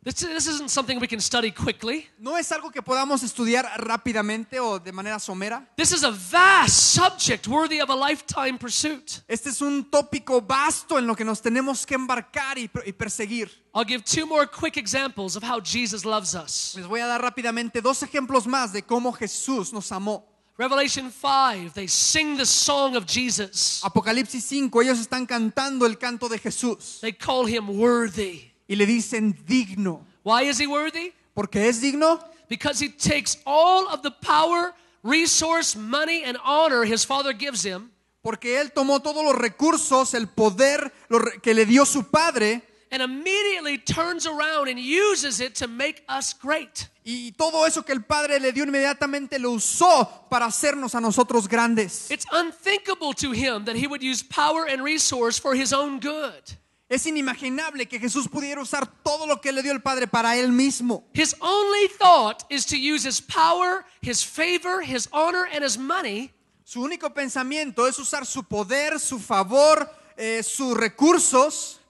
This, this isn't something we can study quickly. No es algo que podamos estudiar rápidamente o de manera somera. This is a vast subject worthy of a lifetime pursuit. Este es un tópico vasto en lo que nos tenemos que embarcar y, y perseguir. I'll give two more quick examples of how Jesus loves us. Les voy a dar rápidamente dos ejemplos más de cómo Jesús nos amó. Revelation 5, they sing the song of Jesus. Apocalipsis 5, ellos están cantando el canto de Jesús. They call him worthy. Y le dicen digno. Why is he worthy? Porque es digno. Because he takes all of the power, resource, money and honor his father gives him. Porque él tomó todos los recursos, el poder que le dio su padre. and immediately turns around and uses it to make us great. Y todo eso que el Padre le dio inmediatamente lo usó para hacernos a nosotros grandes. It's unthinkable to him that he would use power and resource for his own good. Es inimaginable que Jesús pudiera usar todo lo que le dio el Padre para él mismo. His only thought is to use his power, his favor, his honor and his money. Su único pensamiento es usar su poder, su favor, eh, sus recursos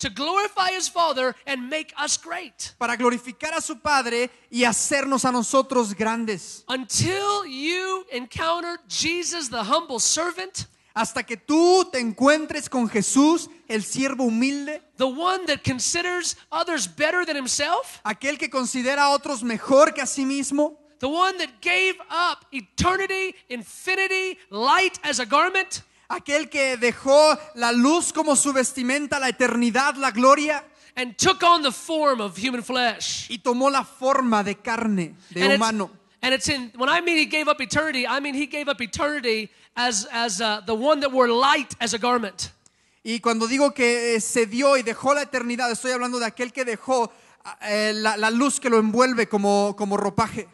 para glorificar a su padre y hacernos a nosotros grandes. Until you encounter Jesus the humble servant hasta que tú te encuentres con Jesús, el siervo humilde, the one that considers others better than himself, aquel que considera a otros mejor que a sí mismo, the one that gave up eternity, infinity, light as a garment, aquel que dejó la luz como su vestimenta, la eternidad, la gloria. And took on the form of human flesh. Y tomó la forma de carne, de and humano. It's, and it's in when I mean he gave up eternity, I mean he gave up eternity y cuando digo que eh, se dio y dejó la eternidad, estoy hablando de aquel que dejó ah, eh, la, luz que lo envuelve como, como ropaje.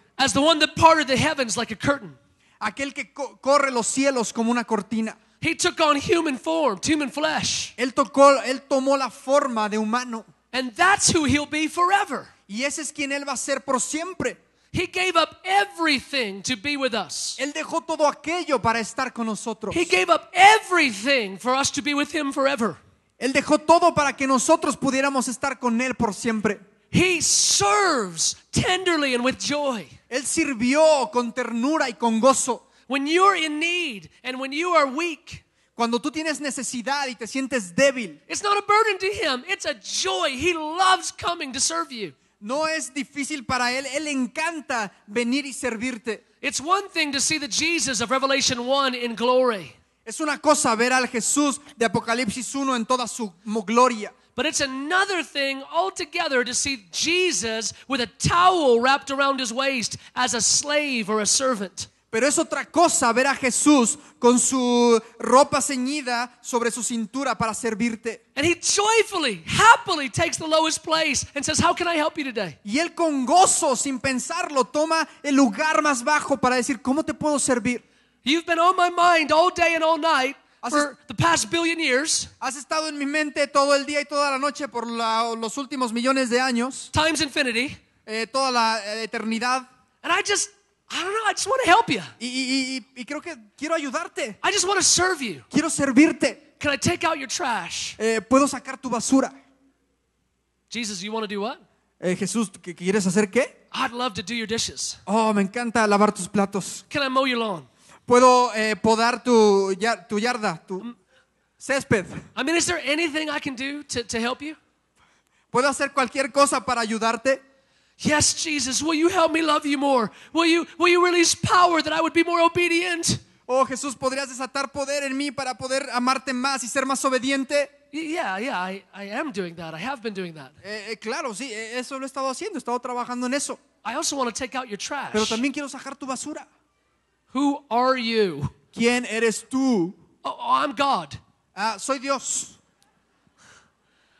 Aquel que corre los cielos como una cortina. Él, tocó, él tomó la forma de humano. Y ese es quien él va a ser por siempre. He gave up everything to be with us. Él dejó todo aquello para estar con nosotros. He gave up everything for us to be with him forever. Él dejó todo para que nosotros pudiéramos estar con él por siempre. He serves tenderly and with joy. Él sirvió con ternura y con gozo. When you're in need and when you are weak, cuando tú tienes necesidad y te sientes débil. It's not a burden to him, it's a joy. He loves coming to serve you no es difícil para él. Él encanta venir y servirte. It's one thing to see the Jesus of Revelation 1 in glory. Es una cosa ver al Jesús de Apocalipsis 1 en toda su gloria. But it's another thing altogether to see Jesus with a towel wrapped around his waist as a slave or a servant. Pero es otra cosa ver a Jesús con su ropa ceñida sobre su cintura para servirte. Y él con gozo, sin pensarlo, toma el lugar más bajo para decir, "¿Cómo te puedo servir?" You've been on my mind all day and all night has the past billion years. Has estado en mi mente todo el día y toda la noche por los últimos millones de años. Times infinity. Eh, toda la eh, eternidad. And I just I don't know, I just want to help you. Y, y, y, y creo que quiero ayudarte. I just want to serve you. Quiero servirte. Can I take out your trash? Eh, Puedo sacar tu basura. Jesus, you want to do what? Eh, Jesús, ¿quieres hacer qué? I'd love to do your dishes. Oh, me encanta lavar tus platos. Can I mow your lawn? Puedo eh, podar tu, tu yarda, tu mm. césped. I mean, is there anything I can do to, to help you? Puedo hacer cualquier cosa para ayudarte. Yes, Jesus, will you help me love you more? Will you, will you release power that I would be more obedient? Oh, Jesús, ¿podrías desatar poder en mí para poder amarte más y ser más obediente? Yeah, yeah, I, I am doing that. I have been doing that. Eh, eh, claro, sí, eh, eso lo he estado haciendo, he estado trabajando en eso. I also want to take out your trash. Pero también quiero sacar tu basura. Who are you? ¿Quién eres tú? Oh, oh I'm God. Ah, soy Dios.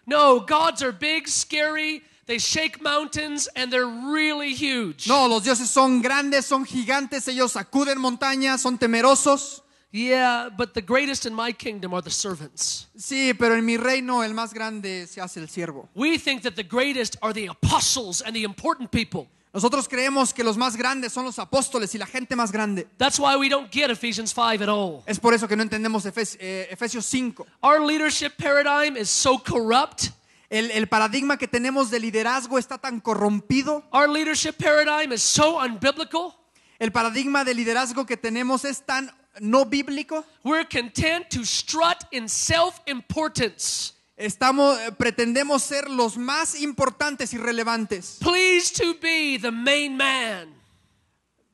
No, gods are big, scary, they shake mountains and they're really huge. No, los dioses son grandes, son gigantes, ellos sacuden montañas, son temerosos. Yeah, but the greatest in my kingdom are the servants. Sí, pero en mi reino el más grande se hace el siervo. We think that the greatest are the apostles and the important people. Nosotros creemos que los más grandes son los apóstoles y la gente más grande. That's why we don't get Ephesians 5 at all. Es por eso que no entendemos Efes eh, Efesios 5. Our leadership paradigm is so corrupt. El, el, paradigma que tenemos de liderazgo está tan corrompido. Our leadership paradigm is so unbiblical. El paradigma de liderazgo que tenemos es tan no bíblico. We're content to strut in self-importance. Estamos eh, pretendemos ser los más importantes y relevantes. Please to be the main man.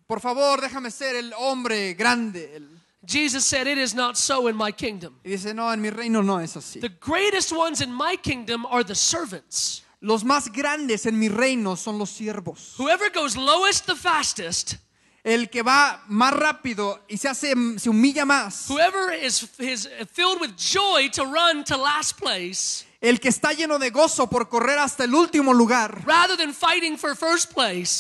Por favor, déjame ser el hombre grande, el Jesus said, It is not so in my kingdom. Y dice, no, en mi reino no es así. The greatest ones in my kingdom are the servants. Los más grandes en mi reino son los siervos. Whoever goes lowest the fastest, el que va más rápido y se hace se humilla más. whoever is, is filled with joy to run to last place, El que está lleno de gozo por correr hasta el último lugar.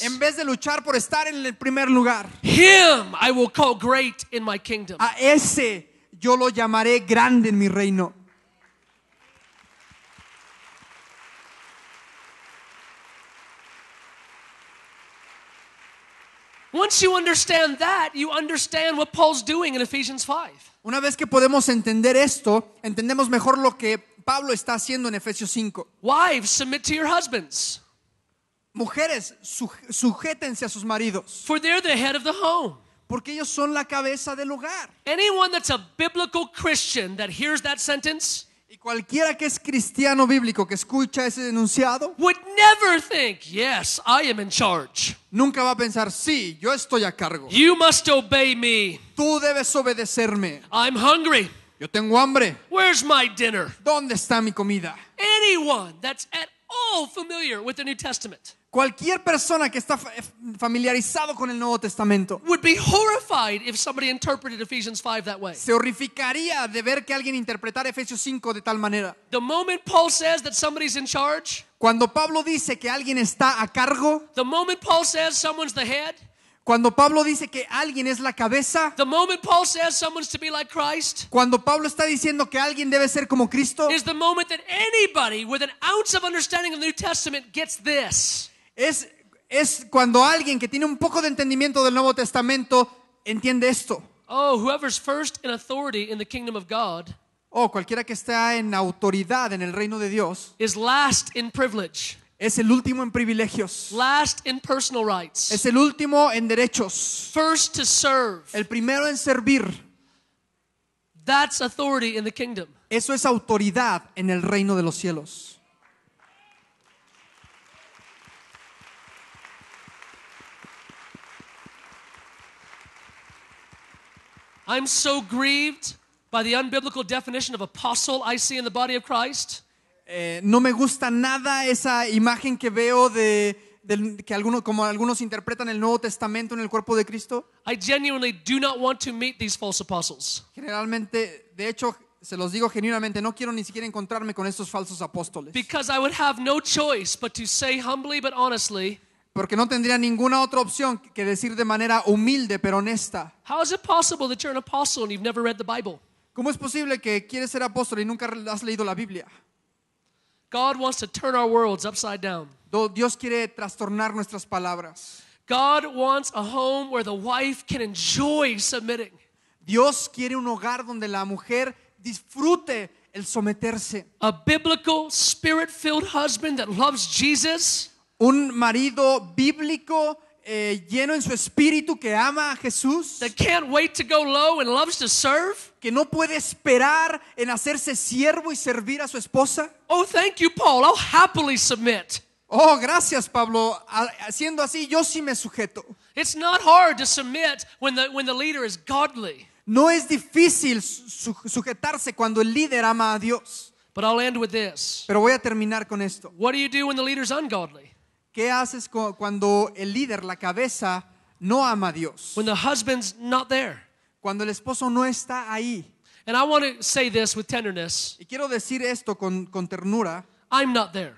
En vez de luchar por estar en el primer lugar. A ese yo lo llamaré grande en mi reino. Una vez que podemos entender esto, entendemos mejor lo que Pablo está haciendo en Efesios 5. Wives, submit to your husbands. Mujeres, sujétense a sus maridos. For they're the head of the home. Porque ellos son la cabeza del hogar. Anyone that's a biblical Christian that hears that sentence y cualquiera que es cristiano bíblico que escucha ese denunciado would never think, yes, I am in charge. Nunca va a pensar, sí, yo estoy a cargo. You must obey me. Tú debes obedecerme. I'm hungry. Yo tengo hambre. Where's my dinner? ¿Dónde está mi comida? Anyone that's at all familiar with the New Testament. Cualquier persona que está eh, familiarizado con el Nuevo Testamento would be horrified if somebody interpreted Ephesians 5 that way. Se horrificaría de ver que alguien interpretara Efesios 5 de tal manera. The moment Paul says that somebody's in charge, cuando Pablo dice que alguien está a cargo, the moment Paul says someone's the head, cuando Pablo dice que alguien es la cabeza, cuando Pablo está diciendo que alguien debe ser como Cristo, Es cuando alguien que tiene un poco de entendimiento del Nuevo Testamento entiende esto. Oh, cualquiera que está en autoridad en el reino de Dios. Is last in privilege Es el último en privilegios. Last in personal rights. Es el último en derechos. First to serve. El primero en servir. That's authority in the kingdom. Eso es autoridad en el reino de los cielos. I'm so grieved by the unbiblical definition of apostle I see in the body of Christ. Eh, no me gusta nada esa imagen que veo de, que algunos, como algunos interpretan el Nuevo Testamento en el cuerpo de Cristo. Generalmente, de hecho, se los digo genuinamente, no quiero ni siquiera encontrarme con estos falsos apóstoles. Porque no tendría ninguna otra opción que decir de manera humilde pero honesta. ¿Cómo es posible que quieres ser apóstol y nunca has leído la Biblia? God wants to turn our worlds upside down. Dios quiere trastornar nuestras palabras. God wants a home where the wife can enjoy submitting. Dios quiere un hogar donde la mujer disfrute el someterse. A biblical, spirit-filled husband that loves Jesus. Un marido bíblico eh, lleno en su espíritu que ama a Jesús, can't wait to go low and loves to serve. que no puede esperar en hacerse siervo y servir a su esposa. Oh, thank you, Paul. I'll happily submit. Oh, gracias, Pablo. Haciendo así, yo sí me sujeto. It's not hard to submit when the when the leader is godly. No es difícil sujetarse cuando el líder ama a Dios. But I'll end with this. Pero voy a terminar con esto. What do you do when the leader's ungodly? ¿Qué haces cuando el líder, la cabeza, no ama a Dios? When the husband's not there. Cuando el esposo no está ahí. And I want to say this with tenderness. Y quiero decir esto con, con ternura. I'm not there.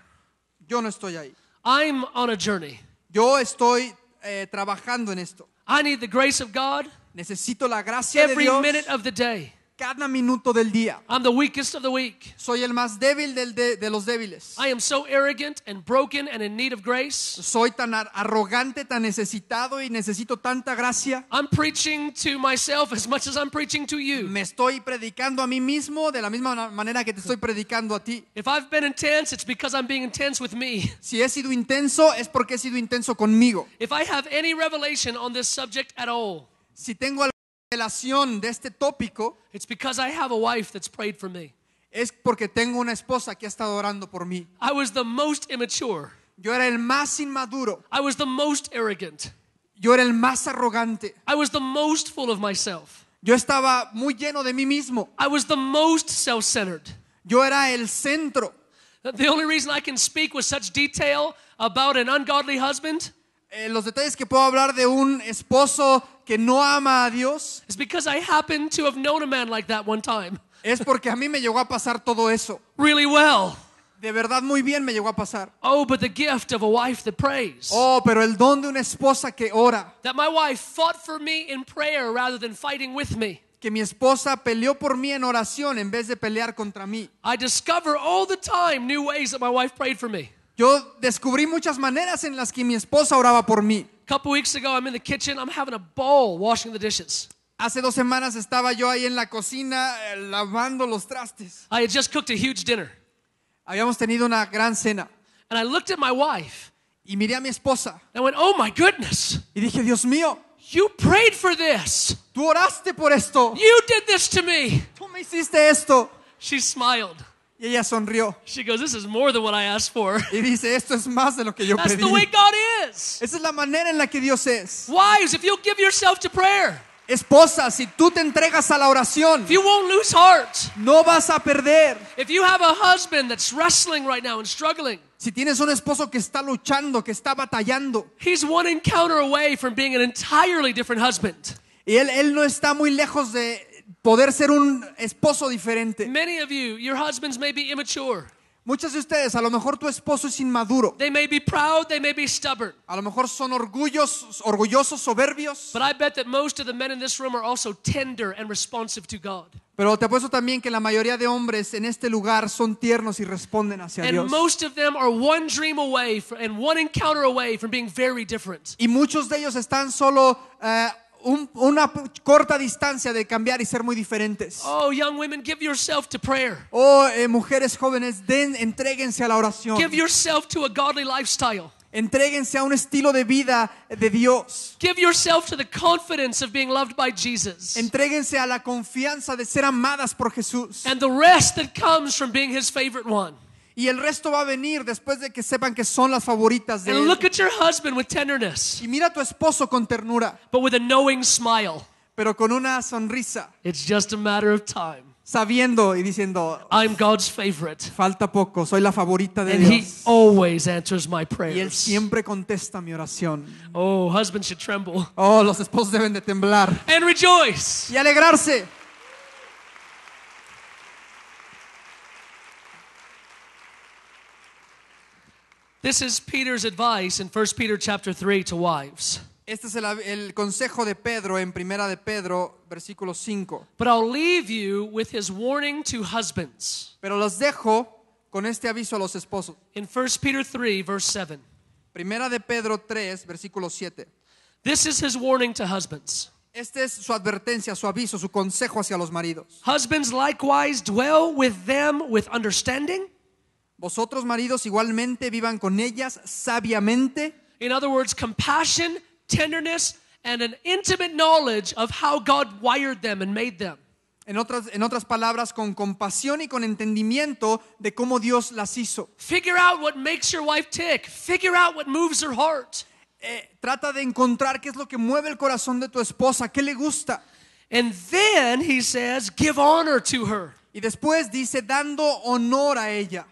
Yo no estoy ahí. I'm on a journey. Yo estoy eh, trabajando en esto. I need the grace of God. Necesito la gracia every de Dios. Every minute of the day. cada minuto del día. I'm the weakest of the weak. Soy el más débil del de, de, los débiles. I am so arrogant and broken and in need of grace. Soy tan arrogante, tan necesitado y necesito tanta gracia. I'm preaching to myself as much as I'm preaching to you. Me estoy predicando a mí mismo de la misma manera que te estoy predicando a ti. If I've been intense, it's because I'm being intense with me. <laughs> Si he sido intenso es porque he sido intenso conmigo. If I have any revelation on this subject at all. Si tengo revelación de este tópico It's because I have a wife that's prayed for me. es porque tengo una esposa que ha estado orando por mí. I was the most immature. Yo era el más inmaduro, I was the most arrogant. yo era el más arrogante, I was the most full of myself. yo estaba muy lleno de mí mismo, I was the most self centered. yo era el centro. The only reason I can speak with such detail about an ungodly husband Eh, los detalles que puedo hablar de un esposo que no ama a Dios is because I happen to have known a man like that one time es porque a mí me llegó a pasar todo eso. really well. De verdad muy bien me llegó a pasar. Oh, but the gift of a wife that prays. Oh, pero el don de una esposa que ora, That my wife fought for me in prayer rather than fighting with me. que mi esposa peleó por mí en oración en vez de pelear contra mí. I discover all the time new ways that my wife prayed for me. Yo descubrí muchas maneras en las que mi esposa oraba por mí couple weeks ago, I'm in the kitchen. I'm having a bowl washing the dishes. Hace dos semanas estaba yo ahí en la cocina eh, lavando los trastes. I had just cooked a huge dinner. Habíamos tenido una gran cena. And I looked at my wife. Y miré a mi esposa. And I went, "Oh my goodness." Y dije, "Dios mío." You prayed for this. Tú oraste por esto. You did this to me. Tú me hiciste esto. She smiled. Y ella sonrió. She goes, "This is more than what I asked for." <laughs> Y dice, esto es más de lo que yo That's pedí. the way God is. Esa es la manera en la que Dios es. Wives, if you'll give yourself to prayer, Esposa, si tú te entregas a la oración, if you won't lose heart, no vas a perder. if you have a husband that's wrestling right now and struggling, Si tienes un esposo que está luchando, que está batallando, he's one encounter away from being an entirely different husband. y él, él no está muy lejos de poder ser un esposo diferente. Muchas de ustedes, a lo mejor tu esposo es inmaduro. A lo mejor son orgullos, orgullosos, soberbios. Pero te apuesto también que la mayoría de hombres en este lugar son tiernos y responden hacia Dios. Y muchos de ellos están solo eh, un, una corta distancia de cambiar y ser muy diferentes. Oh, young women, give yourself to prayer. Oh, eh, mujeres jóvenes, den, entréguense a la oración. Give yourself to a godly lifestyle. Entréguense a un estilo de vida de Dios. Give yourself to the confidence of being loved by Jesus. Entréguense a la confianza de ser amadas por Jesús. And the rest that comes from being his favorite one. Y el resto va a venir después de que sepan que son las favoritas de él. Y mira a tu esposo con ternura, pero con una sonrisa, sabiendo y diciendo, falta poco, soy la favorita de Dios. Y él siempre contesta mi oración. Oh, oh, los esposos deben de temblar y alegrarse. This is Peter's advice in 1 Peter chapter 3 to wives. Este es el, el, consejo de Pedro en Primera de Pedro, versículo 5. But I'll leave you with his warning to husbands. Pero los dejo con este aviso a los esposos. In 1 Peter 3 verse 7. Primera de Pedro 3, versículo 7. This is his warning to husbands. es su advertencia, su aviso, su consejo hacia los maridos. Husbands likewise dwell with them with understanding. Vosotros maridos igualmente vivan con ellas sabiamente. In other words, compassion, tenderness and an intimate knowledge of how God wired them and made them. En otras, en otras palabras, con compasión y con entendimiento de cómo Dios las hizo. Figure out what makes your wife tick. Figure out what moves her heart. Eh, trata de encontrar qué es lo que mueve el corazón de tu esposa, qué le gusta. And then he says, give honor to her. Y después dice dando honor a ella.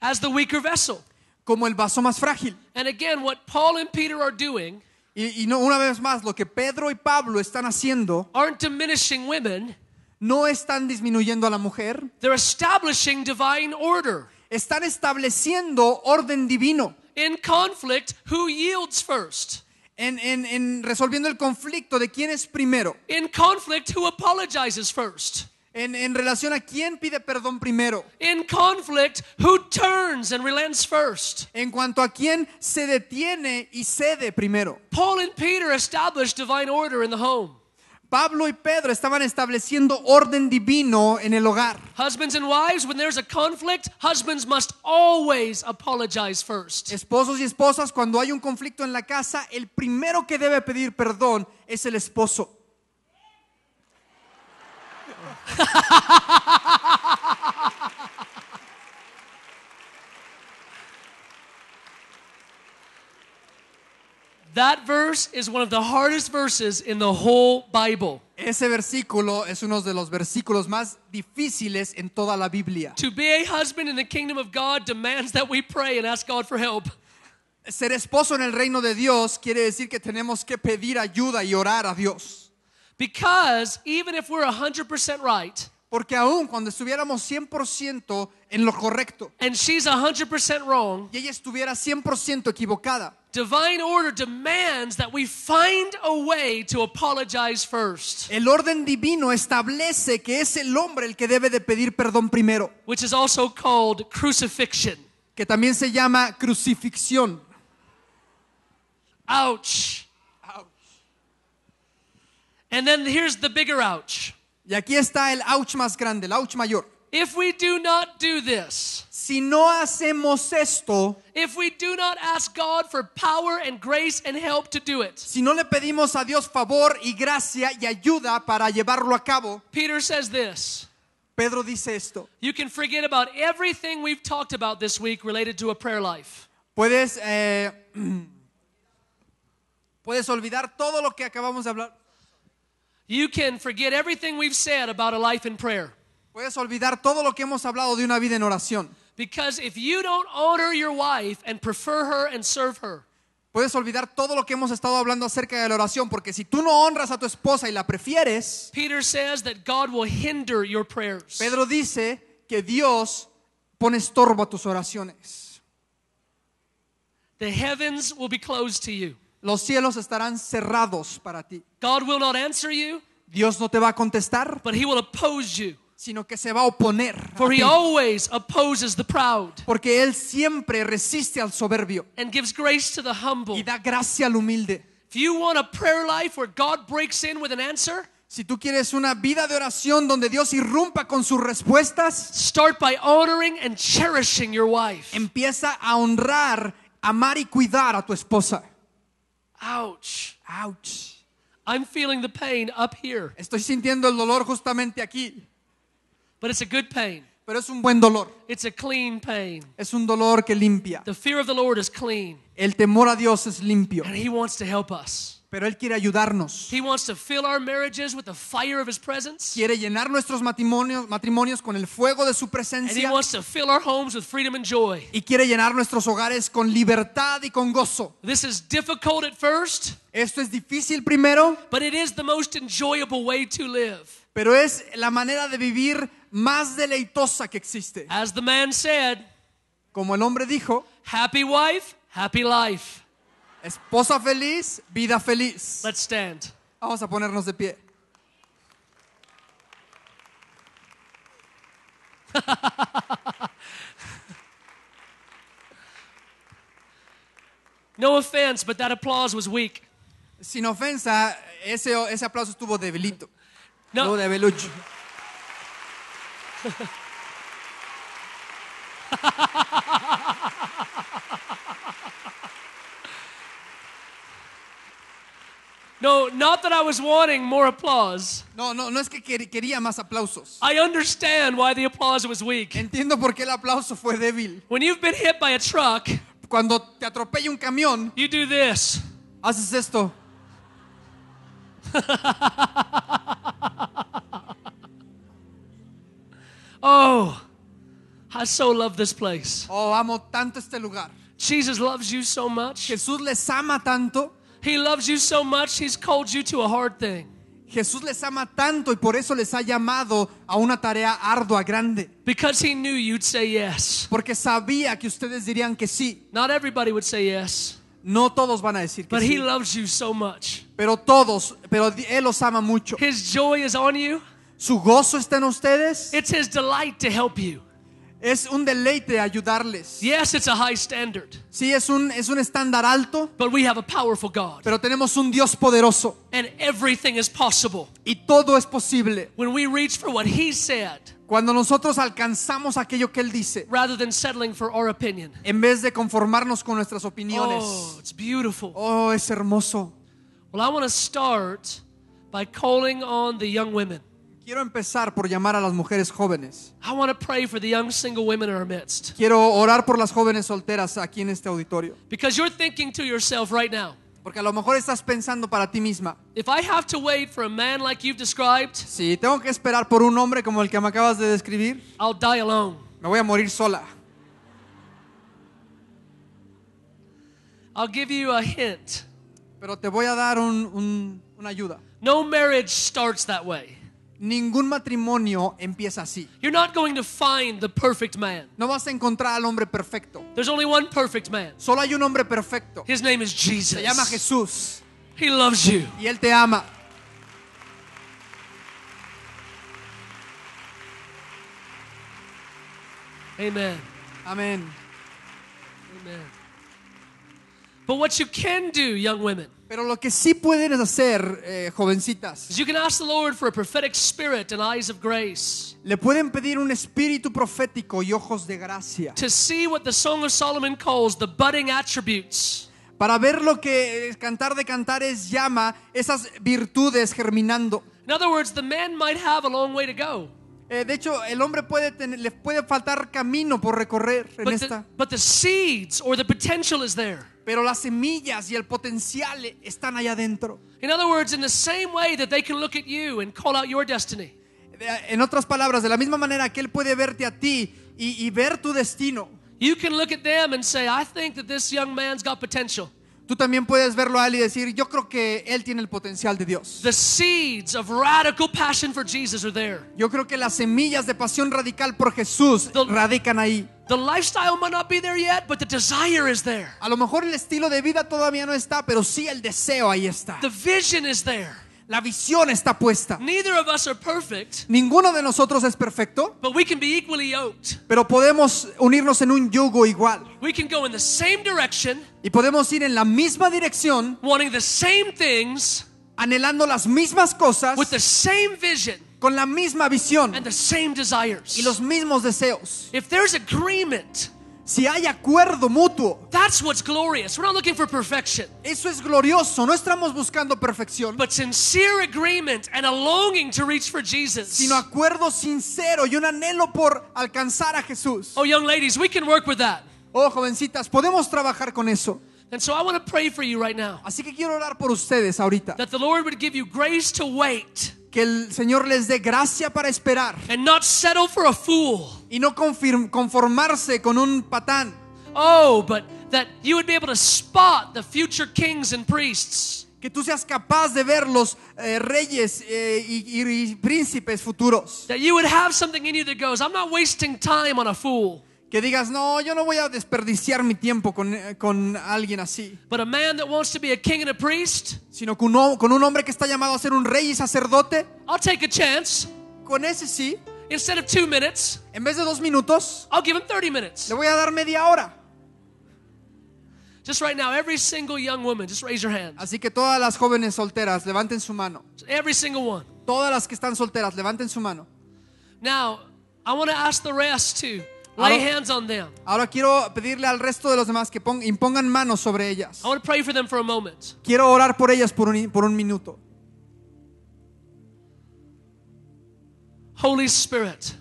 as the weaker vessel. Como el vaso más frágil. And again, what Paul and Peter are doing. Y, y no, una vez más, lo que Pedro y Pablo están haciendo aren't diminishing women, no están disminuyendo a la mujer. They're establishing divine order. Están estableciendo orden divino. In conflict, who yields first? En, en, en resolviendo el conflicto de quién es primero. In conflict, who apologizes first? En, relación a quién pide perdón primero. En cuanto a quién se detiene y cede primero. Pablo y Pedro estaban estableciendo orden divino en el hogar. Esposos y esposas, cuando hay un conflicto en la casa, el primero que debe pedir perdón es el esposo. <laughs> That verse is one of the hardest verses in the whole Bible. Ese versículo es uno de los versículos más difíciles en toda la Biblia. To be a husband in the kingdom of God demands that we pray and ask God for help. Ser esposo en el reino de Dios quiere decir que tenemos que pedir ayuda y orar a Dios. Because even if we're 100% right, porque aún cuando estuviéramos 100% en lo correcto and she's 100% wrong, y ella estuviera 100% equivocada, divine order demands that we find a way to apologize first. El orden divino establece que es el hombre el que debe de pedir perdón primero, which is also called crucifixion. que también se llama crucifixión. Ouch. And then here's the bigger ouch. Y aquí está el ouch más grande, el ouch mayor. If we do not do this, si no hacemos esto, if we do not ask God for power and grace and help to do it, si no le pedimos a Dios favor y gracia y ayuda para llevarlo a cabo, Peter says this. Pedro dice esto. You can forget about everything we've talked about this week related to a prayer life. Puedes eh, <clears throat> puedes olvidar todo lo que acabamos de hablar. You can forget everything we've said about a life in prayer. Puedes olvidar todo lo que hemos hablado de una vida en oración. Because if you don't honor your wife and prefer her and serve her, Puedes olvidar todo lo que hemos estado hablando acerca de la oración, porque si tú no honras a tu esposa y la prefieres, Peter says that God will hinder your prayers. Pedro dice que Dios pone estorbo a tus oraciones. The heavens will be closed to you. Los cielos estarán cerrados para ti. Dios no te va a contestar, sino que se va a oponer. Porque Él siempre resiste al soberbio y da gracia al humilde. Si tú quieres una vida de oración donde Dios irrumpa con sus respuestas, empieza a honrar, amar y cuidar a tu esposa. Ouch. Ouch. I'm feeling the pain up here. Estoy sintiendo el dolor justamente aquí. But it's a good pain. Pero es un buen dolor. It's a clean pain. Es un dolor que limpia. The fear of the Lord is clean. El temor a Dios es limpio. And he wants to help us. Pero él quiere ayudarnos. Quiere llenar nuestros matrimonios, matrimonios con el fuego de su presencia. Y quiere llenar nuestros hogares con libertad y con gozo. Esto es difícil primero. Pero es la manera de vivir más deleitosa que existe. como el hombre dijo, happy wife, happy life. Esposa feliz, vida feliz. Let's stand. Vamos a ponernos de pie. <laughs> no offense, but that applause was weak. Sin ofensa, ese, ese aplauso estuvo debilito. No. <laughs> No, not that I was wanting more applause. No, no, no es que quería más aplausos. I understand why the applause was weak. Entiendo por qué el aplauso fue débil. When you've been hit by a truck, cuando te atropella un camión, you do this. Haces esto. <laughs> oh, I so love this place. Oh, amo tanto este lugar. Jesus loves you so much. Jesús les ama tanto. He loves you so much, he's called you to a hard thing. Jesús les ama tanto y por eso les ha llamado a una tarea ardua, grande. Because he knew you'd say yes. Porque sabía que ustedes dirían que sí. Not everybody would say yes. No todos van a decir que but sí. He loves you so much. Pero todos, pero él los ama mucho. His joy is on you. Su gozo está en ustedes. It's his delight to help you. Es un deleite ayudarles. Yes, it's a high standard. Sí, es un es un estándar alto. But we have a powerful God. Pero tenemos un Dios poderoso. And everything is possible. Y todo es posible. When we reach for what he said. Cuando nosotros alcanzamos aquello que él dice, Rather than settling for our opinion. en vez de conformarnos con nuestras opiniones, oh, it's beautiful. oh es hermoso. Well, I want to start by calling on the young women. Quiero empezar por llamar a las mujeres jóvenes. I want to pray for the young single women in our midst. Quiero orar por las jóvenes solteras aquí en este auditorio. Because you're thinking to yourself right now. Porque a lo mejor estás pensando para ti misma. If I have to wait for a man like you've described, si tengo que esperar por un hombre como el que me acabas de describir, I'll die alone. Me voy a morir sola. I'll give you a hint. Pero te voy a dar un, un, una ayuda. No marriage starts that way. Ningún matrimonio empieza así. You're not going to find the perfect man. No vas a encontrar al hombre perfecto. There's only one perfect man. Solo hay un hombre perfecto. His name is Jesus. Se llama Jesús. He loves you. Y él te ama. Amen. Amen. Amen. But what you can do, young women. Pero lo que sí pueden hacer, eh, jovencitas, le pueden pedir un espíritu profético y ojos de gracia para ver lo que eh, Cantar de Cantares llama esas virtudes germinando. In other words, de hecho, el hombre puede tener, puede faltar camino por recorrer en las esta. but the seeds or the potential is there. Pero las semillas y el potencial están allá adentro. In other words, in the same way that they can look at you and call out your destiny. En otras palabras, de la misma manera que él puede verte a ti y, y ver tu destino. You can look at them and say, I think that this young man's got potential. Tú también puedes verlo a él y decir, yo creo que él tiene el potencial de Dios. Yo creo que las semillas de pasión radical por Jesús radican ahí. A lo mejor el estilo de vida todavía no está, pero sí el deseo ahí está. La visión está puesta. Ninguno de nosotros es perfecto. Pero podemos unirnos en un yugo igual. We can go in the same Y podemos ir en la misma dirección. Wanting the same things. Anhelando las mismas cosas. With the same vision. Con la misma visión. And the same desires. Y los mismos deseos. If there's agreement. Si hay acuerdo mutuo. That's what's glorious. We're not looking for perfection. Eso es glorioso. No estamos buscando perfección. But sincere agreement and a longing to reach for Jesus. Sino acuerdo sincero y un anhelo por alcanzar a Jesús. Oh, young ladies, we can work with that. Oh, jovencitas, podemos trabajar con eso. And so I want to pray for you right now. Así que quiero orar por ustedes ahorita. That the Lord would give you grace to wait. Que el Señor les dé gracia para esperar. And not settle for a fool. Y no conformarse con un patán. Oh, but that you would be able to spot the future kings and priests. que tú seas capaz de ver los eh, reyes eh, y, y, príncipes futuros. That you would have something in you that goes, I'm not wasting time on a fool. Que digas, no, yo no voy a desperdiciar mi tiempo con, eh, con alguien así. But a man that wants to be a king and a priest, Sino con un, con un hombre que está llamado a ser un rey y sacerdote, I'll take a chance. con ese sí, Instead of two minutes, en vez de dos minutos, I'll give him 30 minutes. le voy a dar media hora. Just right now, every single young woman, just raise your hand. Así que todas las jóvenes solteras, levanten su mano. Every single one. Todas las que están solteras, levanten su mano. Now, I want to ask the rest too. Lay hands on them. Ahora quiero pedirle al resto de los demás que pong, impongan manos sobre ellas. I want to pray for them for a moment. Quiero orar por ellas por un, por un minuto. Holy Spirit.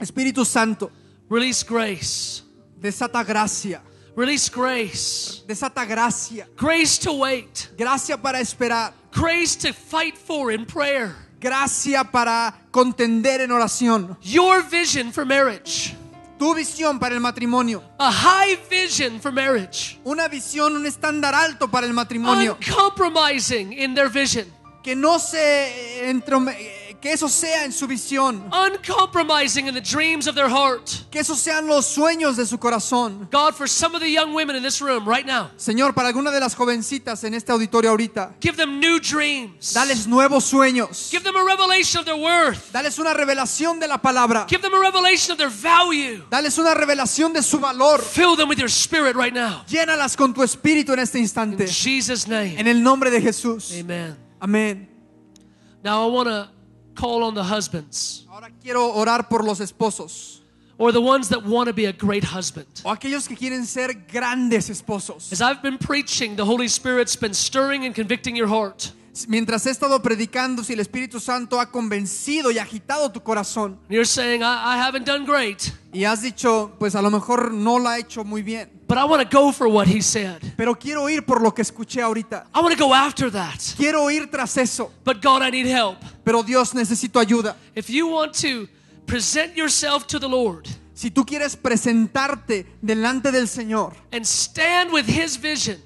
Espíritu Santo. Release grace. Desata gracia. Release grace. Desata gracia. Grace to wait. Gracia para esperar. Grace to fight for in prayer. gracia para contender en oración. Your vision for marriage. Tu visión para el matrimonio. A high vision for marriage. Una visión, un estándar alto para el matrimonio. Uncompromising in their vision. Que no se entrome Que eso sea en su visión. Uncompromising in the dreams of their heart. Que esos sean los sueños de su corazón. God, for some of the young women in this room right now. Señor, para alguna de las jovencitas en este auditorio ahorita. Give them new dreams. Dales nuevos sueños. Give them a revelation of their worth. Dales una revelación de la palabra. Give them a revelation of their value. Dales una revelación de su valor. Fill them with your spirit right now. Llénalas con tu espíritu en este instante. In Jesus name. En el nombre de Jesús. Amen. Amen. Now I want to call on the husbands. Ahora quiero orar por los esposos. Or the ones that want to be a great husband. O aquellos que quieren ser grandes esposos. As I've been preaching, the Holy Spirit's been stirring and convicting your heart. mientras he estado predicando, si el Espíritu Santo ha convencido y agitado tu corazón, y has dicho, pues a lo mejor no lo ha hecho muy bien. Pero quiero ir por lo que escuché ahorita. Quiero ir tras eso. Pero Dios, necesito ayuda. Si tú quieres presentarte delante del Señor. Y stand with his vision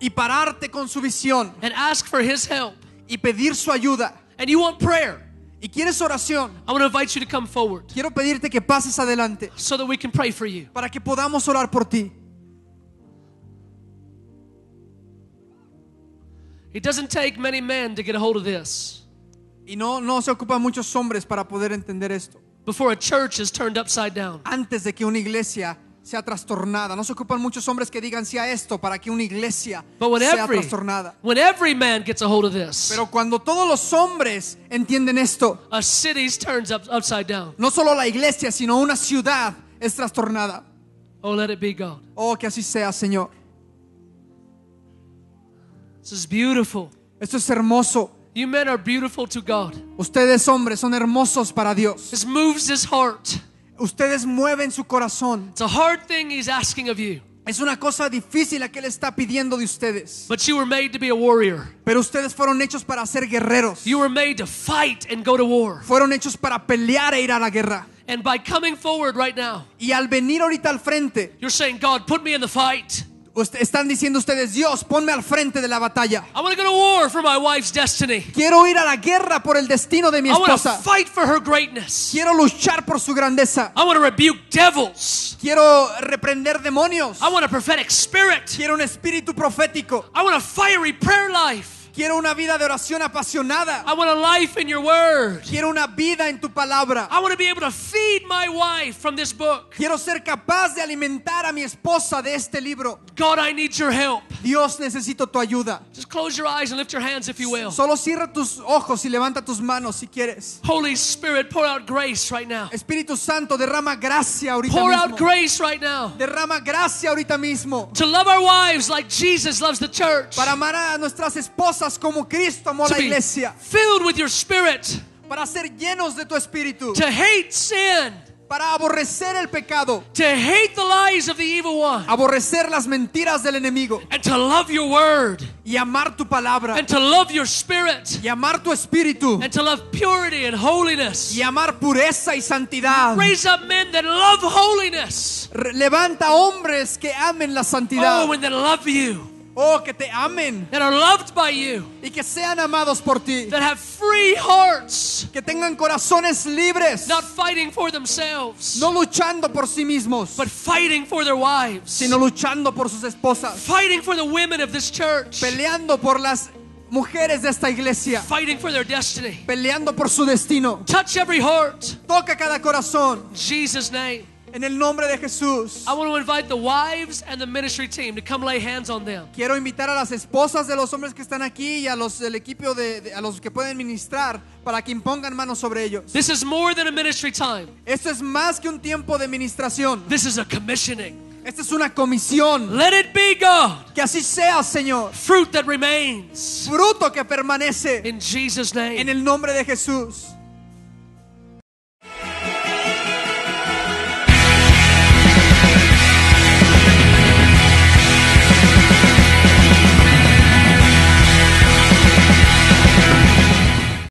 y pararte con su visión and ask for his help y pedir su ayuda and you want prayer y quieres oración I want to invite you to come forward quiero pedirte que pases adelante so that we can pray for you para que podamos orar por ti It doesn't take many men to get a hold of this. Y no, no se ocupan muchos hombres para poder entender esto. Before a church is turned upside down. Antes de que una iglesia sea trastornada. No se ocupan muchos hombres que digan sí a esto para que una iglesia sea trastornada. Pero cuando todos los hombres entienden esto, no solo la iglesia, sino una ciudad es trastornada. Oh, oh que así sea, Señor. Esto es hermoso. Ustedes hombres son hermosos para Dios. esto moves his heart. ustedes mueven su corazón. It's a hard thing he's asking of you. Es una cosa difícil la que él está pidiendo de ustedes. But you were made to be a warrior. Pero ustedes fueron hechos para ser guerreros. You were made to fight and go to war. Fueron hechos para pelear e ir a la guerra. And by coming forward right now, y al venir ahorita al frente, you're saying, God, put me in the fight. Están diciendo ustedes, Dios, ponme al frente de la batalla. I want to go to war for my wife's destiny. Quiero ir a la guerra por el destino de mi esposa. I want to fight for her greatness. Quiero luchar por su grandeza. I want to rebuke devils. Quiero reprender demonios. I want a prophetic spirit. Quiero un espíritu profético. I want a fiery prayer life. Quiero una vida de oración apasionada. I want a life in your word. Quiero una vida en tu palabra. I want to be able to feed my wife from this book. Quiero ser capaz de alimentar a mi esposa de este libro. God, I need your help. Dios, necesito tu ayuda. Just close your eyes and lift your hands if you will. Solo cierra tus ojos y levanta tus manos si quieres. Holy Spirit, pour out grace right now. Espíritu Santo, derrama gracia ahorita pour mismo. Pour out grace right now. Derrama gracia ahorita mismo. To love our wives like Jesus loves the church. Para amar a nuestras esposas cosas como Cristo amó la iglesia. Filled with your spirit. Para ser llenos de tu espíritu. To hate sin. Para aborrecer el pecado. To hate the lies of the evil one. Aborrecer las mentiras del enemigo. And to love your word. Y amar tu palabra. And to love your spirit. Y amar tu espíritu. And to love purity and holiness. Y amar pureza y santidad. Raise up men that love holiness. Levanta hombres que amen la santidad. Oh, and that love you. Oh, que te amen. That are loved by you. Y que sean amados por ti. That have free hearts. Que tengan corazones libres. Not fighting for themselves. No luchando por sí mismos. But fighting for their wives. Sino luchando por sus esposas. Fighting for the women of this church. Peleando por las mujeres de esta iglesia fighting for their destiny peleando por su destino touch every heart toca cada corazón Jesus name En el nombre de Jesús. Quiero invitar a las esposas de los hombres que están aquí y a los del equipo de, a los que pueden ministrar para que impongan manos sobre ellos. Esto es más que un tiempo de ministración. Esto Esta es una comisión. Que así sea, Señor. Fruit Fruto que permanece. En el nombre de Jesús.